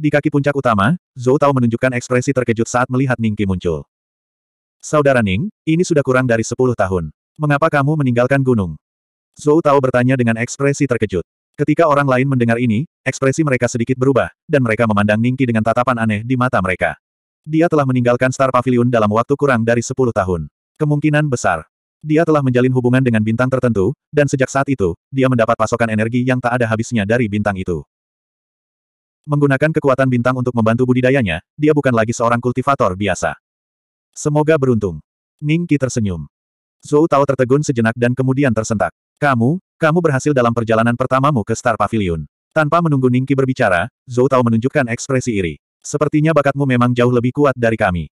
Di kaki puncak utama, Zhou Tao menunjukkan ekspresi terkejut saat melihat Ning Ningki muncul. Saudara Ning, ini sudah kurang dari sepuluh tahun. Mengapa kamu meninggalkan gunung? Zhou Tao bertanya dengan ekspresi terkejut. Ketika orang lain mendengar ini, ekspresi mereka sedikit berubah, dan mereka memandang Ningki dengan tatapan aneh di mata mereka. Dia telah meninggalkan Star Pavilion dalam waktu kurang dari sepuluh tahun. Kemungkinan besar, dia telah menjalin hubungan dengan bintang tertentu, dan sejak saat itu, dia mendapat pasokan energi yang tak ada habisnya dari bintang itu. Menggunakan kekuatan bintang untuk membantu budidayanya, dia bukan lagi seorang kultivator biasa. Semoga beruntung. Ning Qi tersenyum. Zhou Tao tertegun sejenak dan kemudian tersentak. Kamu, kamu berhasil dalam perjalanan pertamamu ke Star Pavilion. Tanpa menunggu Ning Qi berbicara, Zhou Tao menunjukkan ekspresi iri. Sepertinya bakatmu memang jauh lebih kuat dari kami.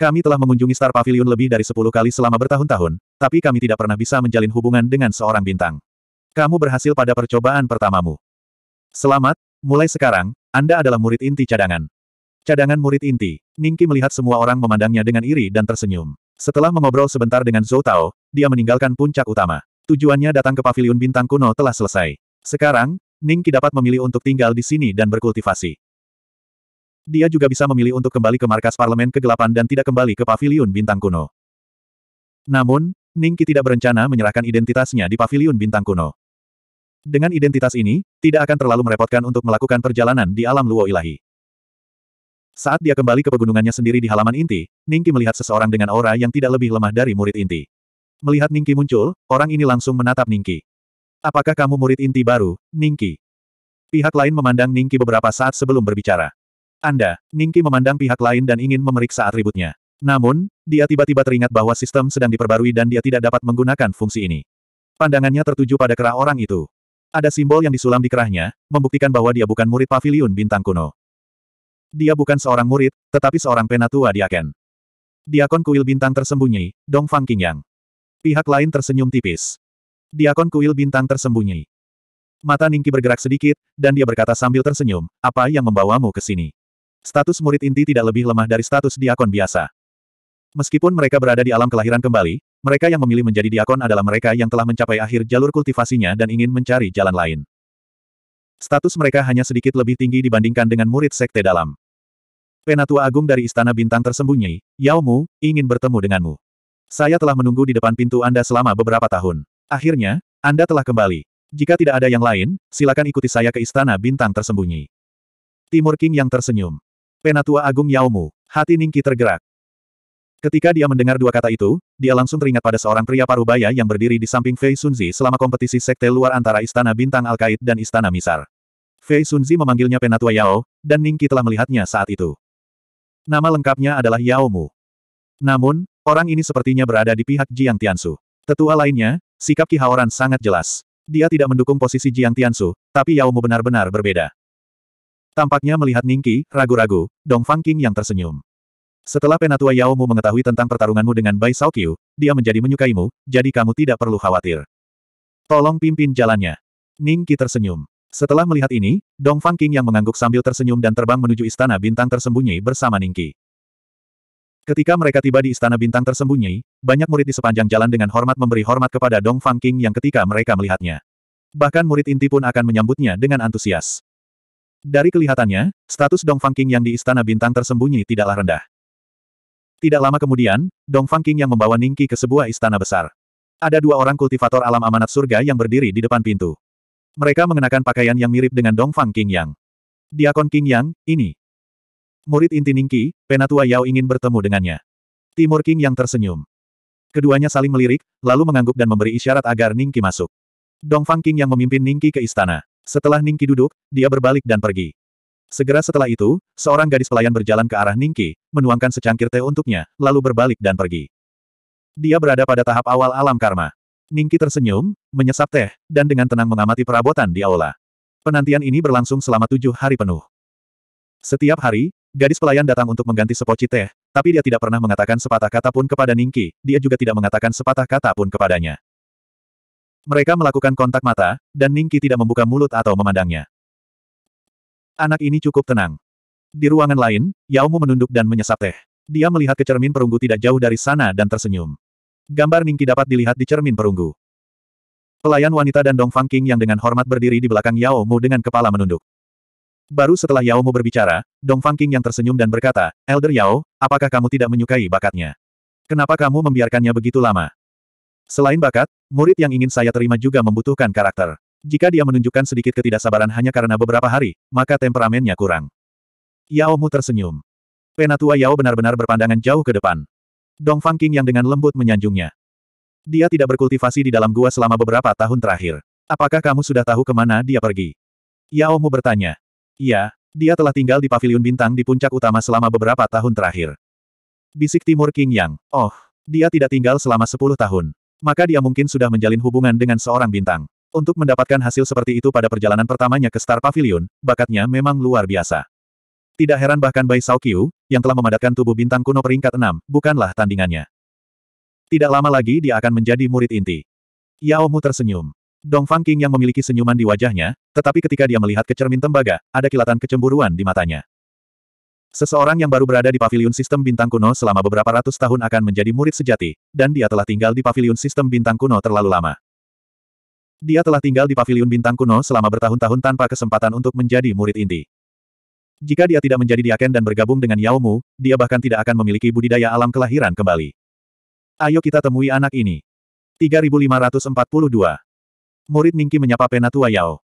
Kami telah mengunjungi Star Pavilion lebih dari sepuluh kali selama bertahun-tahun, tapi kami tidak pernah bisa menjalin hubungan dengan seorang bintang. Kamu berhasil pada percobaan pertamamu. Selamat, mulai sekarang, anda adalah murid inti cadangan. Cadangan murid inti, Ningki melihat semua orang memandangnya dengan iri dan tersenyum. Setelah mengobrol sebentar dengan Zhou Tao, dia meninggalkan puncak utama. Tujuannya datang ke paviliun bintang kuno telah selesai. Sekarang, Ningki dapat memilih untuk tinggal di sini dan berkultivasi. Dia juga bisa memilih untuk kembali ke markas parlemen kegelapan dan tidak kembali ke paviliun bintang kuno. Namun, Ningki tidak berencana menyerahkan identitasnya di paviliun bintang kuno. Dengan identitas ini, tidak akan terlalu merepotkan untuk melakukan perjalanan di alam luo ilahi. Saat dia kembali ke pegunungannya sendiri di halaman inti, Ningki melihat seseorang dengan aura yang tidak lebih lemah dari murid inti. Melihat Ningki muncul, orang ini langsung menatap Ningki. Apakah kamu murid inti baru, Ningki? Pihak lain memandang Ningki beberapa saat sebelum berbicara. Anda, Ningki memandang pihak lain dan ingin memeriksa atributnya. Namun, dia tiba-tiba teringat bahwa sistem sedang diperbarui dan dia tidak dapat menggunakan fungsi ini. Pandangannya tertuju pada kerah orang itu. Ada simbol yang disulam di kerahnya, membuktikan bahwa dia bukan murid paviliun bintang kuno. Dia bukan seorang murid, tetapi seorang penatua diaken. Diakon kuil bintang tersembunyi, Dong Fang Qingyang. Pihak lain tersenyum tipis. Diakon kuil bintang tersembunyi. Mata Ningki bergerak sedikit, dan dia berkata sambil tersenyum, apa yang membawamu ke sini? Status murid inti tidak lebih lemah dari status diakon biasa. Meskipun mereka berada di alam kelahiran kembali, mereka yang memilih menjadi diakon adalah mereka yang telah mencapai akhir jalur kultivasinya dan ingin mencari jalan lain. Status mereka hanya sedikit lebih tinggi dibandingkan dengan murid sekte dalam. Penatua Agung dari Istana Bintang Tersembunyi, Yao Mu, ingin bertemu denganmu. Saya telah menunggu di depan pintu Anda selama beberapa tahun. Akhirnya, Anda telah kembali. Jika tidak ada yang lain, silakan ikuti saya ke Istana Bintang Tersembunyi. Timur King yang tersenyum. Penatua Agung Yao Mu, hati Ningki tergerak. Ketika dia mendengar dua kata itu, dia langsung teringat pada seorang pria parubaya yang berdiri di samping Fei Sunzi selama kompetisi sekte luar antara Istana Bintang Alkait dan Istana Misar. Fei Sunzi memanggilnya Penatua Yao, dan Ningki telah melihatnya saat itu. Nama lengkapnya adalah Yao Mu. Namun, orang ini sepertinya berada di pihak Jiang Tiansu. Tetua lainnya, sikap Ki Haoran sangat jelas. Dia tidak mendukung posisi Jiang Tiansu, tapi Yao Mu benar-benar berbeda. Tampaknya melihat Ningki, ragu-ragu, Dong Fang King yang tersenyum. Setelah penatua Yaomu mengetahui tentang pertarunganmu dengan Bai Saokyu, dia menjadi menyukaimu, jadi kamu tidak perlu khawatir. Tolong pimpin jalannya. Ning Qi tersenyum. Setelah melihat ini, Dong Fang King yang mengangguk sambil tersenyum dan terbang menuju istana bintang tersembunyi bersama Ning Qi. Ketika mereka tiba di istana bintang tersembunyi, banyak murid di sepanjang jalan dengan hormat memberi hormat kepada Dong Fang King yang ketika mereka melihatnya. Bahkan murid inti pun akan menyambutnya dengan antusias. Dari kelihatannya, status Dong Fang King yang di istana bintang tersembunyi tidaklah rendah. Tidak lama kemudian, Dong Fang King yang membawa Ningki ke sebuah istana besar. Ada dua orang kultivator alam amanat surga yang berdiri di depan pintu. Mereka mengenakan pakaian yang mirip dengan Dong Fang King Yang. Diakon King Yang, ini. Murid inti Ningki, Penatua Yao ingin bertemu dengannya. Timur King Yang tersenyum. Keduanya saling melirik, lalu mengangguk dan memberi isyarat agar Ningki masuk. Dong Fang King Yang memimpin Ningki ke istana. Setelah Ningki duduk, dia berbalik dan pergi. Segera setelah itu, seorang gadis pelayan berjalan ke arah Ningki, menuangkan secangkir teh untuknya, lalu berbalik dan pergi. Dia berada pada tahap awal alam karma. Ningki tersenyum, menyesap teh, dan dengan tenang mengamati perabotan di aula. Penantian ini berlangsung selama tujuh hari penuh. Setiap hari, gadis pelayan datang untuk mengganti sepoci teh, tapi dia tidak pernah mengatakan sepatah kata pun kepada Ningki, dia juga tidak mengatakan sepatah kata pun kepadanya. Mereka melakukan kontak mata, dan Ningki tidak membuka mulut atau memandangnya. Anak ini cukup tenang. Di ruangan lain, Yao Mu menunduk dan menyesap teh. Dia melihat ke cermin perunggu tidak jauh dari sana dan tersenyum. Gambar Ningki dapat dilihat di cermin perunggu. Pelayan wanita dan Dong Fang King yang dengan hormat berdiri di belakang Yao Mu dengan kepala menunduk. Baru setelah Yao Mu berbicara, Dong Fang King yang tersenyum dan berkata, Elder Yao, apakah kamu tidak menyukai bakatnya? Kenapa kamu membiarkannya begitu lama? Selain bakat, murid yang ingin saya terima juga membutuhkan karakter. Jika dia menunjukkan sedikit ketidaksabaran hanya karena beberapa hari, maka temperamennya kurang. Yao Mu tersenyum. Penatua Yao benar-benar berpandangan jauh ke depan. Dong Fang King yang dengan lembut menyanjungnya. Dia tidak berkultivasi di dalam gua selama beberapa tahun terakhir. Apakah kamu sudah tahu kemana dia pergi? Yao Mu bertanya. Iya, dia telah tinggal di Paviliun bintang di puncak utama selama beberapa tahun terakhir. Bisik Timur King Yang, oh, dia tidak tinggal selama sepuluh tahun. Maka dia mungkin sudah menjalin hubungan dengan seorang bintang. Untuk mendapatkan hasil seperti itu pada perjalanan pertamanya ke Star Pavilion, bakatnya memang luar biasa. Tidak heran bahkan Bai Sao yang telah memadatkan tubuh bintang kuno peringkat 6, bukanlah tandingannya. Tidak lama lagi dia akan menjadi murid inti. Yao Mu tersenyum. Dong Fang King yang memiliki senyuman di wajahnya, tetapi ketika dia melihat ke cermin tembaga, ada kilatan kecemburuan di matanya. Seseorang yang baru berada di pavilion sistem bintang kuno selama beberapa ratus tahun akan menjadi murid sejati, dan dia telah tinggal di pavilion sistem bintang kuno terlalu lama. Dia telah tinggal di paviliun bintang kuno selama bertahun-tahun tanpa kesempatan untuk menjadi murid inti. Jika dia tidak menjadi diaken dan bergabung dengan Yaomu, dia bahkan tidak akan memiliki budidaya alam kelahiran kembali. Ayo kita temui anak ini. 3542 Murid Ningki menyapa Penatua Yao.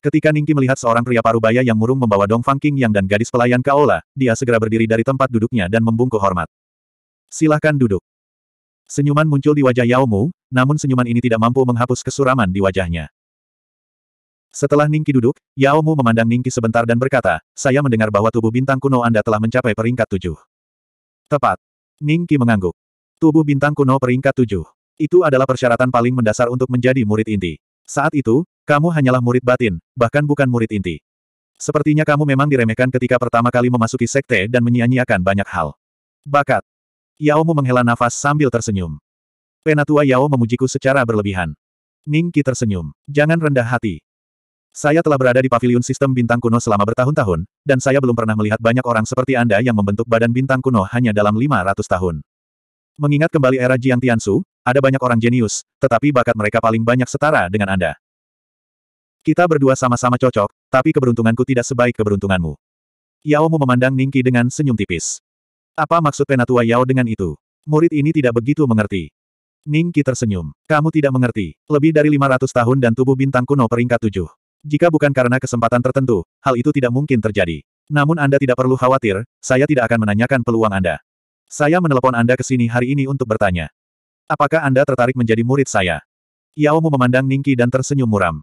Ketika Ningki melihat seorang pria parubaya yang murung membawa Dongfang King Yang dan gadis pelayan Kaola, dia segera berdiri dari tempat duduknya dan membungkuk hormat. Silahkan duduk. Senyuman muncul di wajah Yao Mu, namun senyuman ini tidak mampu menghapus kesuraman di wajahnya. Setelah Ningki duduk, Yao Mu memandang Ningki sebentar dan berkata, saya mendengar bahwa tubuh bintang kuno Anda telah mencapai peringkat tujuh. Tepat. Ningki mengangguk. Tubuh bintang kuno peringkat tujuh. Itu adalah persyaratan paling mendasar untuk menjadi murid inti. Saat itu, kamu hanyalah murid batin, bahkan bukan murid inti. Sepertinya kamu memang diremehkan ketika pertama kali memasuki sekte dan menyia-nyiakan banyak hal. Bakat. Mu menghela nafas sambil tersenyum. Penatua Yao memujiku secara berlebihan. Ning Qi tersenyum. Jangan rendah hati. Saya telah berada di paviliun sistem bintang kuno selama bertahun-tahun, dan saya belum pernah melihat banyak orang seperti Anda yang membentuk badan bintang kuno hanya dalam 500 tahun. Mengingat kembali era Jiang Tiansu, ada banyak orang jenius, tetapi bakat mereka paling banyak setara dengan Anda. Kita berdua sama-sama cocok, tapi keberuntunganku tidak sebaik keberuntunganmu. Mu memandang Ningki dengan senyum tipis. Apa maksud Penatua Yao dengan itu? Murid ini tidak begitu mengerti. Ning Qi tersenyum. Kamu tidak mengerti. Lebih dari 500 tahun dan tubuh bintang kuno peringkat tujuh. Jika bukan karena kesempatan tertentu, hal itu tidak mungkin terjadi. Namun Anda tidak perlu khawatir, saya tidak akan menanyakan peluang Anda. Saya menelepon Anda ke sini hari ini untuk bertanya. Apakah Anda tertarik menjadi murid saya? Yao Mu memandang Ningki dan tersenyum muram.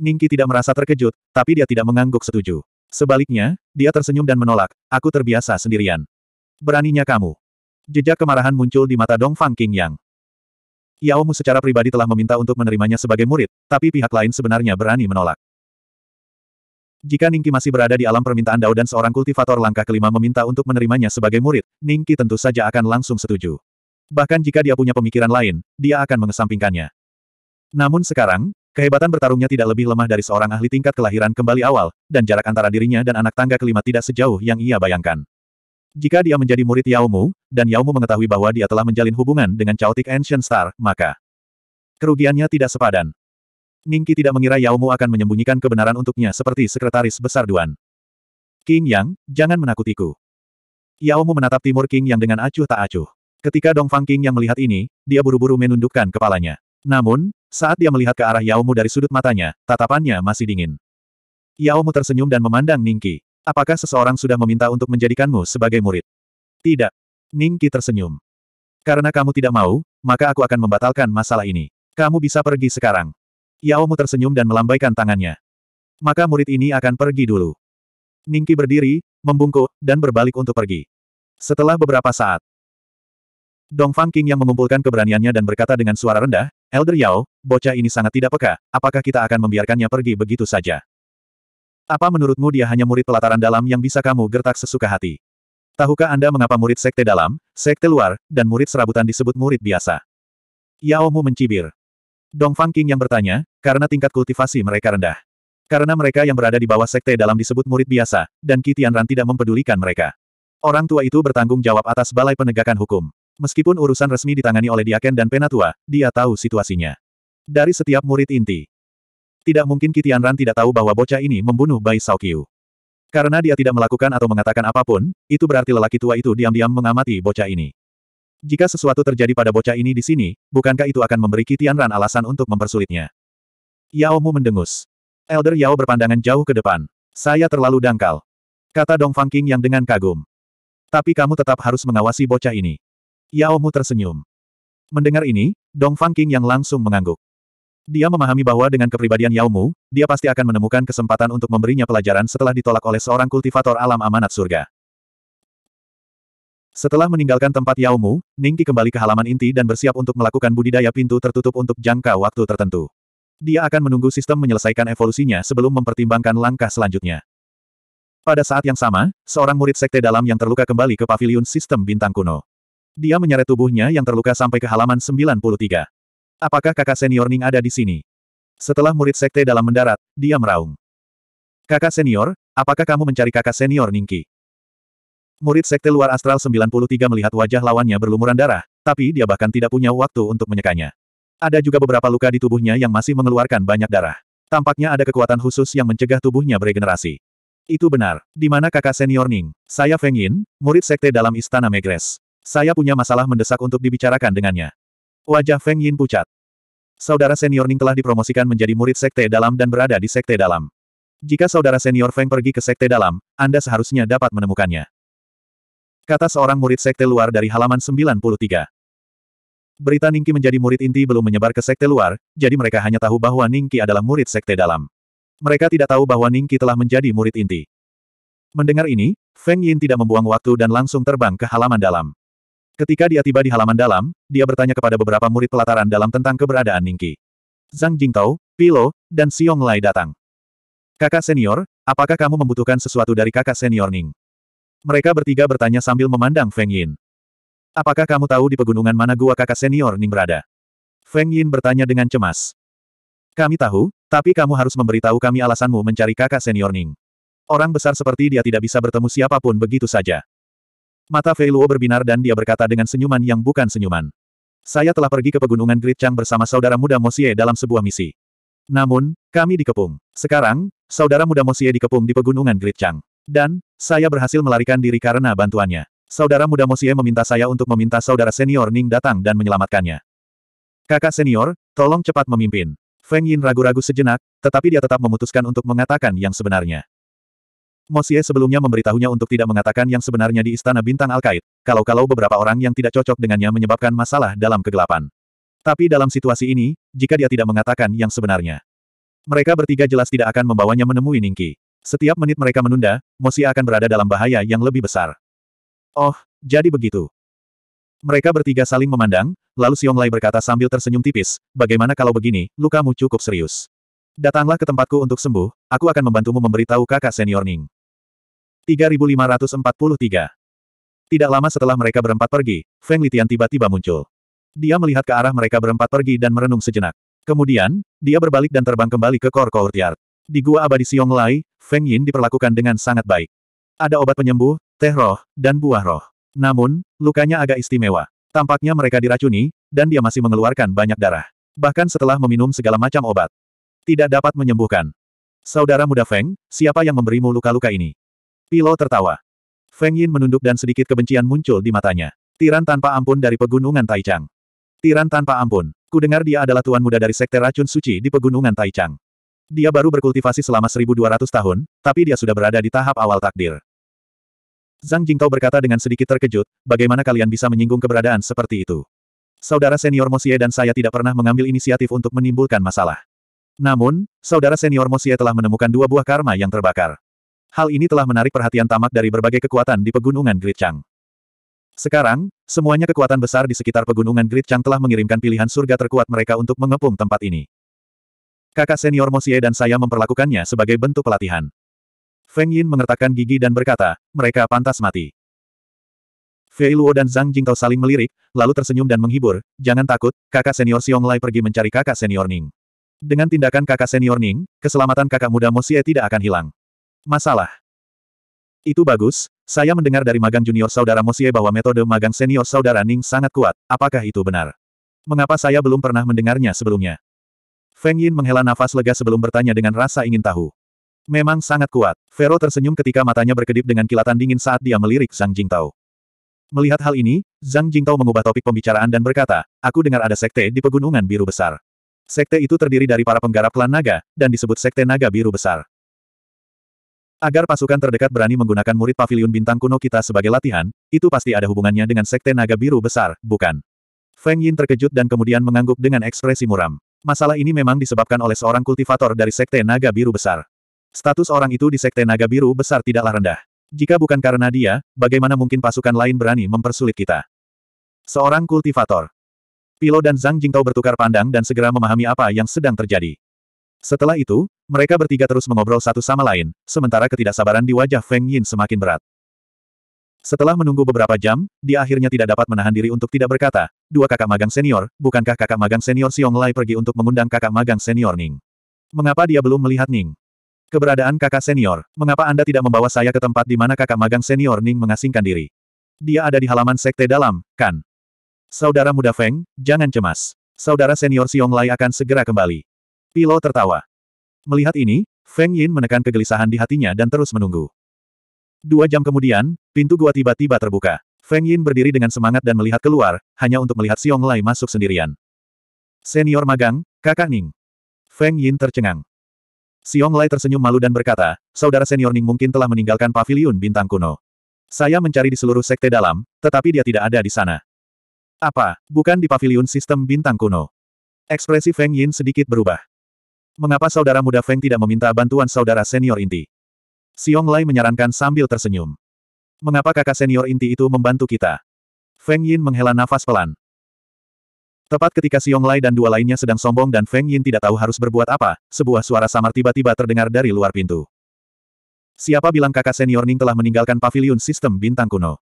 Ningki tidak merasa terkejut, tapi dia tidak mengangguk setuju. Sebaliknya, dia tersenyum dan menolak, aku terbiasa sendirian. Beraninya kamu. Jejak kemarahan muncul di mata Dong Fang King Yang. secara pribadi telah meminta untuk menerimanya sebagai murid, tapi pihak lain sebenarnya berani menolak. Jika Ningki masih berada di alam permintaan Dao dan seorang kultivator langkah kelima meminta untuk menerimanya sebagai murid, Ningki tentu saja akan langsung setuju. Bahkan jika dia punya pemikiran lain, dia akan mengesampingkannya. Namun sekarang, kehebatan bertarungnya tidak lebih lemah dari seorang ahli tingkat kelahiran kembali awal, dan jarak antara dirinya dan anak tangga kelima tidak sejauh yang ia bayangkan. Jika dia menjadi murid Yao Mu, dan Yao Mu mengetahui bahwa dia telah menjalin hubungan dengan Chaotic Ancient Star, maka kerugiannya tidak sepadan. Ningki tidak mengira Yao Mu akan menyembunyikan kebenaran untuknya seperti sekretaris besar Duan. King Yang, jangan menakutiku. Yao Mu menatap timur King Yang dengan acuh tak acuh. Ketika Dong Fang King Yang melihat ini, dia buru-buru menundukkan kepalanya. Namun, saat dia melihat ke arah Yao Mu dari sudut matanya, tatapannya masih dingin. Yao Mu tersenyum dan memandang Ningki. Apakah seseorang sudah meminta untuk menjadikanmu sebagai murid? Tidak. Ning Qi tersenyum. Karena kamu tidak mau, maka aku akan membatalkan masalah ini. Kamu bisa pergi sekarang. Yaomu tersenyum dan melambaikan tangannya. Maka murid ini akan pergi dulu. Ning Qi berdiri, membungkuk, dan berbalik untuk pergi. Setelah beberapa saat, Dong Fang King yang mengumpulkan keberaniannya dan berkata dengan suara rendah, Elder Yao, bocah ini sangat tidak peka, apakah kita akan membiarkannya pergi begitu saja? Apa menurutmu dia hanya murid pelataran dalam yang bisa kamu gertak sesuka hati? Tahukah Anda mengapa murid sekte dalam, sekte luar, dan murid serabutan disebut murid biasa? Yao Mu mencibir. Dong Fang King yang bertanya, karena tingkat kultivasi mereka rendah. Karena mereka yang berada di bawah sekte dalam disebut murid biasa, dan Kitian Ran tidak mempedulikan mereka. Orang tua itu bertanggung jawab atas balai penegakan hukum. Meskipun urusan resmi ditangani oleh Diaken dan Penatua, dia tahu situasinya. Dari setiap murid inti, tidak mungkin Kitian Ran tidak tahu bahwa bocah ini membunuh Bai Saokyu. Karena dia tidak melakukan atau mengatakan apapun, itu berarti lelaki tua itu diam-diam mengamati bocah ini. Jika sesuatu terjadi pada bocah ini di sini, bukankah itu akan memberi Kitian Ran alasan untuk mempersulitnya? Yao Mu mendengus. Elder Yao berpandangan jauh ke depan. Saya terlalu dangkal. Kata Dong Fang King yang dengan kagum. Tapi kamu tetap harus mengawasi bocah ini. Yao Mu tersenyum. Mendengar ini, Dong Fang King yang langsung mengangguk. Dia memahami bahwa dengan kepribadian Yao Mu, dia pasti akan menemukan kesempatan untuk memberinya pelajaran setelah ditolak oleh seorang kultivator alam amanat surga. Setelah meninggalkan tempat Yao Mu, Ningki kembali ke halaman inti dan bersiap untuk melakukan budidaya pintu tertutup untuk jangka waktu tertentu. Dia akan menunggu sistem menyelesaikan evolusinya sebelum mempertimbangkan langkah selanjutnya. Pada saat yang sama, seorang murid sekte dalam yang terluka kembali ke paviliun sistem bintang kuno. Dia menyeret tubuhnya yang terluka sampai ke halaman 93. Apakah kakak senior Ning ada di sini? Setelah murid sekte dalam mendarat, dia meraung. Kakak senior, apakah kamu mencari kakak senior Ningki? Murid sekte luar astral 93 melihat wajah lawannya berlumuran darah, tapi dia bahkan tidak punya waktu untuk menyekanya. Ada juga beberapa luka di tubuhnya yang masih mengeluarkan banyak darah. Tampaknya ada kekuatan khusus yang mencegah tubuhnya beregenerasi. Itu benar. Di mana kakak senior Ning? Saya Feng Yin, murid sekte dalam Istana Megres. Saya punya masalah mendesak untuk dibicarakan dengannya. Wajah Feng Yin pucat. Saudara senior Ning telah dipromosikan menjadi murid sekte dalam dan berada di sekte dalam. Jika saudara senior Feng pergi ke sekte dalam, Anda seharusnya dapat menemukannya. Kata seorang murid sekte luar dari halaman 93. Berita Ningki menjadi murid inti belum menyebar ke sekte luar, jadi mereka hanya tahu bahwa Ningki adalah murid sekte dalam. Mereka tidak tahu bahwa Ningki telah menjadi murid inti. Mendengar ini, Feng Yin tidak membuang waktu dan langsung terbang ke halaman dalam. Ketika dia tiba di halaman dalam, dia bertanya kepada beberapa murid pelataran dalam tentang keberadaan Ningki. Zhang Jingtao, Pilo, dan Xiong Lai datang. Kakak senior, apakah kamu membutuhkan sesuatu dari kakak senior Ning? Mereka bertiga bertanya sambil memandang Feng Yin. Apakah kamu tahu di pegunungan mana gua kakak senior Ning berada? Feng Yin bertanya dengan cemas. Kami tahu, tapi kamu harus memberitahu kami alasanmu mencari kakak senior Ning. Orang besar seperti dia tidak bisa bertemu siapapun begitu saja. Mata Fei Luo berbinar dan dia berkata dengan senyuman yang bukan senyuman. Saya telah pergi ke pegunungan Great Chang bersama saudara muda Mosie dalam sebuah misi. Namun, kami dikepung. Sekarang, saudara muda Mosie dikepung di pegunungan Great Chang. Dan, saya berhasil melarikan diri karena bantuannya. Saudara muda Mosie meminta saya untuk meminta saudara senior Ning datang dan menyelamatkannya. Kakak senior, tolong cepat memimpin. Feng Yin ragu-ragu sejenak, tetapi dia tetap memutuskan untuk mengatakan yang sebenarnya. Mosie sebelumnya memberitahunya untuk tidak mengatakan yang sebenarnya di Istana Bintang Alkait, kalau-kalau beberapa orang yang tidak cocok dengannya menyebabkan masalah dalam kegelapan. Tapi dalam situasi ini, jika dia tidak mengatakan yang sebenarnya, mereka bertiga jelas tidak akan membawanya menemui Ningki. Setiap menit mereka menunda, Mosie akan berada dalam bahaya yang lebih besar. Oh, jadi begitu. Mereka bertiga saling memandang, lalu Xiong Lai berkata sambil tersenyum tipis, bagaimana kalau begini, lukamu cukup serius. Datanglah ke tempatku untuk sembuh, aku akan membantumu memberitahu kakak senior Ning. 3543 Tidak lama setelah mereka berempat pergi, Feng Litian tiba-tiba muncul. Dia melihat ke arah mereka berempat pergi dan merenung sejenak. Kemudian, dia berbalik dan terbang kembali ke Kor Courtyard. Di Gua Abadi Lai, Feng Yin diperlakukan dengan sangat baik. Ada obat penyembuh, teh roh, dan buah roh. Namun, lukanya agak istimewa. Tampaknya mereka diracuni, dan dia masih mengeluarkan banyak darah. Bahkan setelah meminum segala macam obat, tidak dapat menyembuhkan. Saudara muda Feng, siapa yang memberimu luka-luka ini? Pilo tertawa. Feng Yin menunduk dan sedikit kebencian muncul di matanya. Tiran tanpa ampun dari pegunungan Taichang. Tiran tanpa ampun. ku dengar dia adalah tuan muda dari sekte racun suci di pegunungan Taichang. Dia baru berkultivasi selama 1200 tahun, tapi dia sudah berada di tahap awal takdir. Zhang Jingtao berkata dengan sedikit terkejut, bagaimana kalian bisa menyinggung keberadaan seperti itu? Saudara senior Mosie dan saya tidak pernah mengambil inisiatif untuk menimbulkan masalah. Namun, saudara senior Mosie telah menemukan dua buah karma yang terbakar. Hal ini telah menarik perhatian tamak dari berbagai kekuatan di pegunungan Chang. Sekarang, semuanya kekuatan besar di sekitar pegunungan Chang telah mengirimkan pilihan surga terkuat mereka untuk mengepung tempat ini. Kakak senior Mosie dan saya memperlakukannya sebagai bentuk pelatihan. Feng Yin mengertakkan gigi dan berkata, mereka pantas mati. Fei Luo dan Zhang Jingtao saling melirik, lalu tersenyum dan menghibur, jangan takut, kakak senior Xiong Lai pergi mencari kakak senior Ning. Dengan tindakan kakak senior Ning, keselamatan kakak muda Mosie tidak akan hilang. Masalah. Itu bagus, saya mendengar dari magang junior saudara Mosie bahwa metode magang senior saudara Ning sangat kuat, apakah itu benar? Mengapa saya belum pernah mendengarnya sebelumnya? Feng Yin menghela nafas lega sebelum bertanya dengan rasa ingin tahu. Memang sangat kuat, Vero tersenyum ketika matanya berkedip dengan kilatan dingin saat dia melirik Zhang Jingtao. Melihat hal ini, Zhang Jingtao mengubah topik pembicaraan dan berkata, aku dengar ada sekte di Pegunungan Biru Besar. Sekte itu terdiri dari para penggarap klan naga, dan disebut Sekte Naga Biru Besar. Agar pasukan terdekat berani menggunakan murid pavilion bintang kuno kita sebagai latihan, itu pasti ada hubungannya dengan Sekte Naga Biru Besar, bukan? Feng Yin terkejut dan kemudian mengangguk dengan ekspresi muram. Masalah ini memang disebabkan oleh seorang kultivator dari Sekte Naga Biru Besar. Status orang itu di Sekte Naga Biru Besar tidaklah rendah. Jika bukan karena dia, bagaimana mungkin pasukan lain berani mempersulit kita? Seorang kultivator. Pilo dan Zhang Jingtao bertukar pandang dan segera memahami apa yang sedang terjadi. Setelah itu, mereka bertiga terus mengobrol satu sama lain, sementara ketidaksabaran di wajah Feng Yin semakin berat. Setelah menunggu beberapa jam, dia akhirnya tidak dapat menahan diri untuk tidak berkata, dua kakak magang senior, bukankah kakak magang senior Xiong Lai pergi untuk mengundang kakak magang senior Ning? Mengapa dia belum melihat Ning? Keberadaan kakak senior, mengapa Anda tidak membawa saya ke tempat di mana kakak magang senior Ning mengasingkan diri? Dia ada di halaman sekte dalam, kan? Saudara muda Feng, jangan cemas. Saudara senior Xiong Lai akan segera kembali. Pilo tertawa. Melihat ini, Feng Yin menekan kegelisahan di hatinya dan terus menunggu. Dua jam kemudian, pintu gua tiba-tiba terbuka. Feng Yin berdiri dengan semangat dan melihat keluar, hanya untuk melihat Xiong Lai masuk sendirian. Senior magang, kakak Ning. Feng Yin tercengang. Xiong Lai tersenyum malu dan berkata, saudara senior Ning mungkin telah meninggalkan paviliun bintang kuno. Saya mencari di seluruh sekte dalam, tetapi dia tidak ada di sana. Apa, bukan di pavilion sistem bintang kuno? Ekspresi Feng Yin sedikit berubah. Mengapa saudara muda Feng tidak meminta bantuan saudara senior inti? Xiong Lai menyarankan sambil tersenyum. Mengapa kakak senior inti itu membantu kita? Feng Yin menghela nafas pelan. Tepat ketika Xiong Lai dan dua lainnya sedang sombong dan Feng Yin tidak tahu harus berbuat apa, sebuah suara samar tiba-tiba terdengar dari luar pintu. Siapa bilang kakak senior Ning telah meninggalkan pavilion sistem bintang kuno?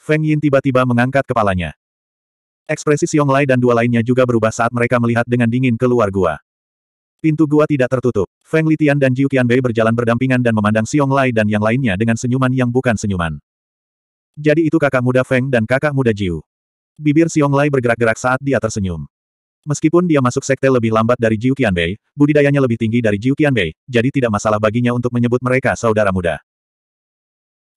Feng Yin tiba-tiba mengangkat kepalanya. Ekspresi Xiong Lai dan dua lainnya juga berubah saat mereka melihat dengan dingin keluar gua. Pintu gua tidak tertutup. Feng Litian dan Jiu Qianbei berjalan berdampingan dan memandang Xiong Lai dan yang lainnya dengan senyuman yang bukan senyuman. Jadi itu kakak muda Feng dan kakak muda Jiu. Bibir Xiong Lai bergerak-gerak saat dia tersenyum. Meskipun dia masuk sekte lebih lambat dari Jiu Qianbei, budidayanya lebih tinggi dari Jiu Qianbei, jadi tidak masalah baginya untuk menyebut mereka saudara muda.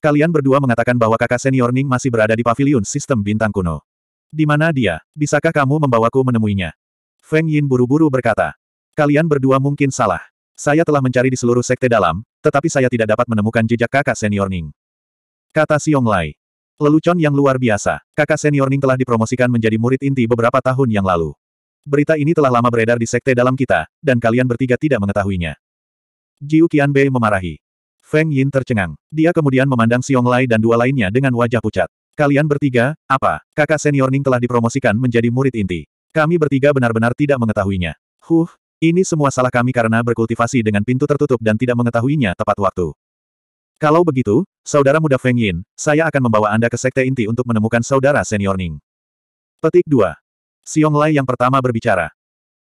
Kalian berdua mengatakan bahwa kakak senior Ning masih berada di Paviliun sistem bintang kuno. Di mana dia? Bisakah kamu membawaku menemuinya? Feng Yin buru-buru berkata. Kalian berdua mungkin salah. Saya telah mencari di seluruh sekte dalam, tetapi saya tidak dapat menemukan jejak kakak senior Ning. Kata Yong Lai. Lelucon yang luar biasa. Kakak senior Ning telah dipromosikan menjadi murid inti beberapa tahun yang lalu. Berita ini telah lama beredar di sekte dalam kita, dan kalian bertiga tidak mengetahuinya. Jiu Bei memarahi. Feng Yin tercengang. Dia kemudian memandang Xiong Lai dan dua lainnya dengan wajah pucat. Kalian bertiga, apa? Kakak senior Ning telah dipromosikan menjadi murid inti. Kami bertiga benar-benar tidak mengetahuinya. Huh, ini semua salah kami karena berkultivasi dengan pintu tertutup dan tidak mengetahuinya tepat waktu. Kalau begitu, saudara muda Feng Yin, saya akan membawa Anda ke sekte inti untuk menemukan saudara senior Ning. Petik 2. Xiong Lai yang pertama berbicara.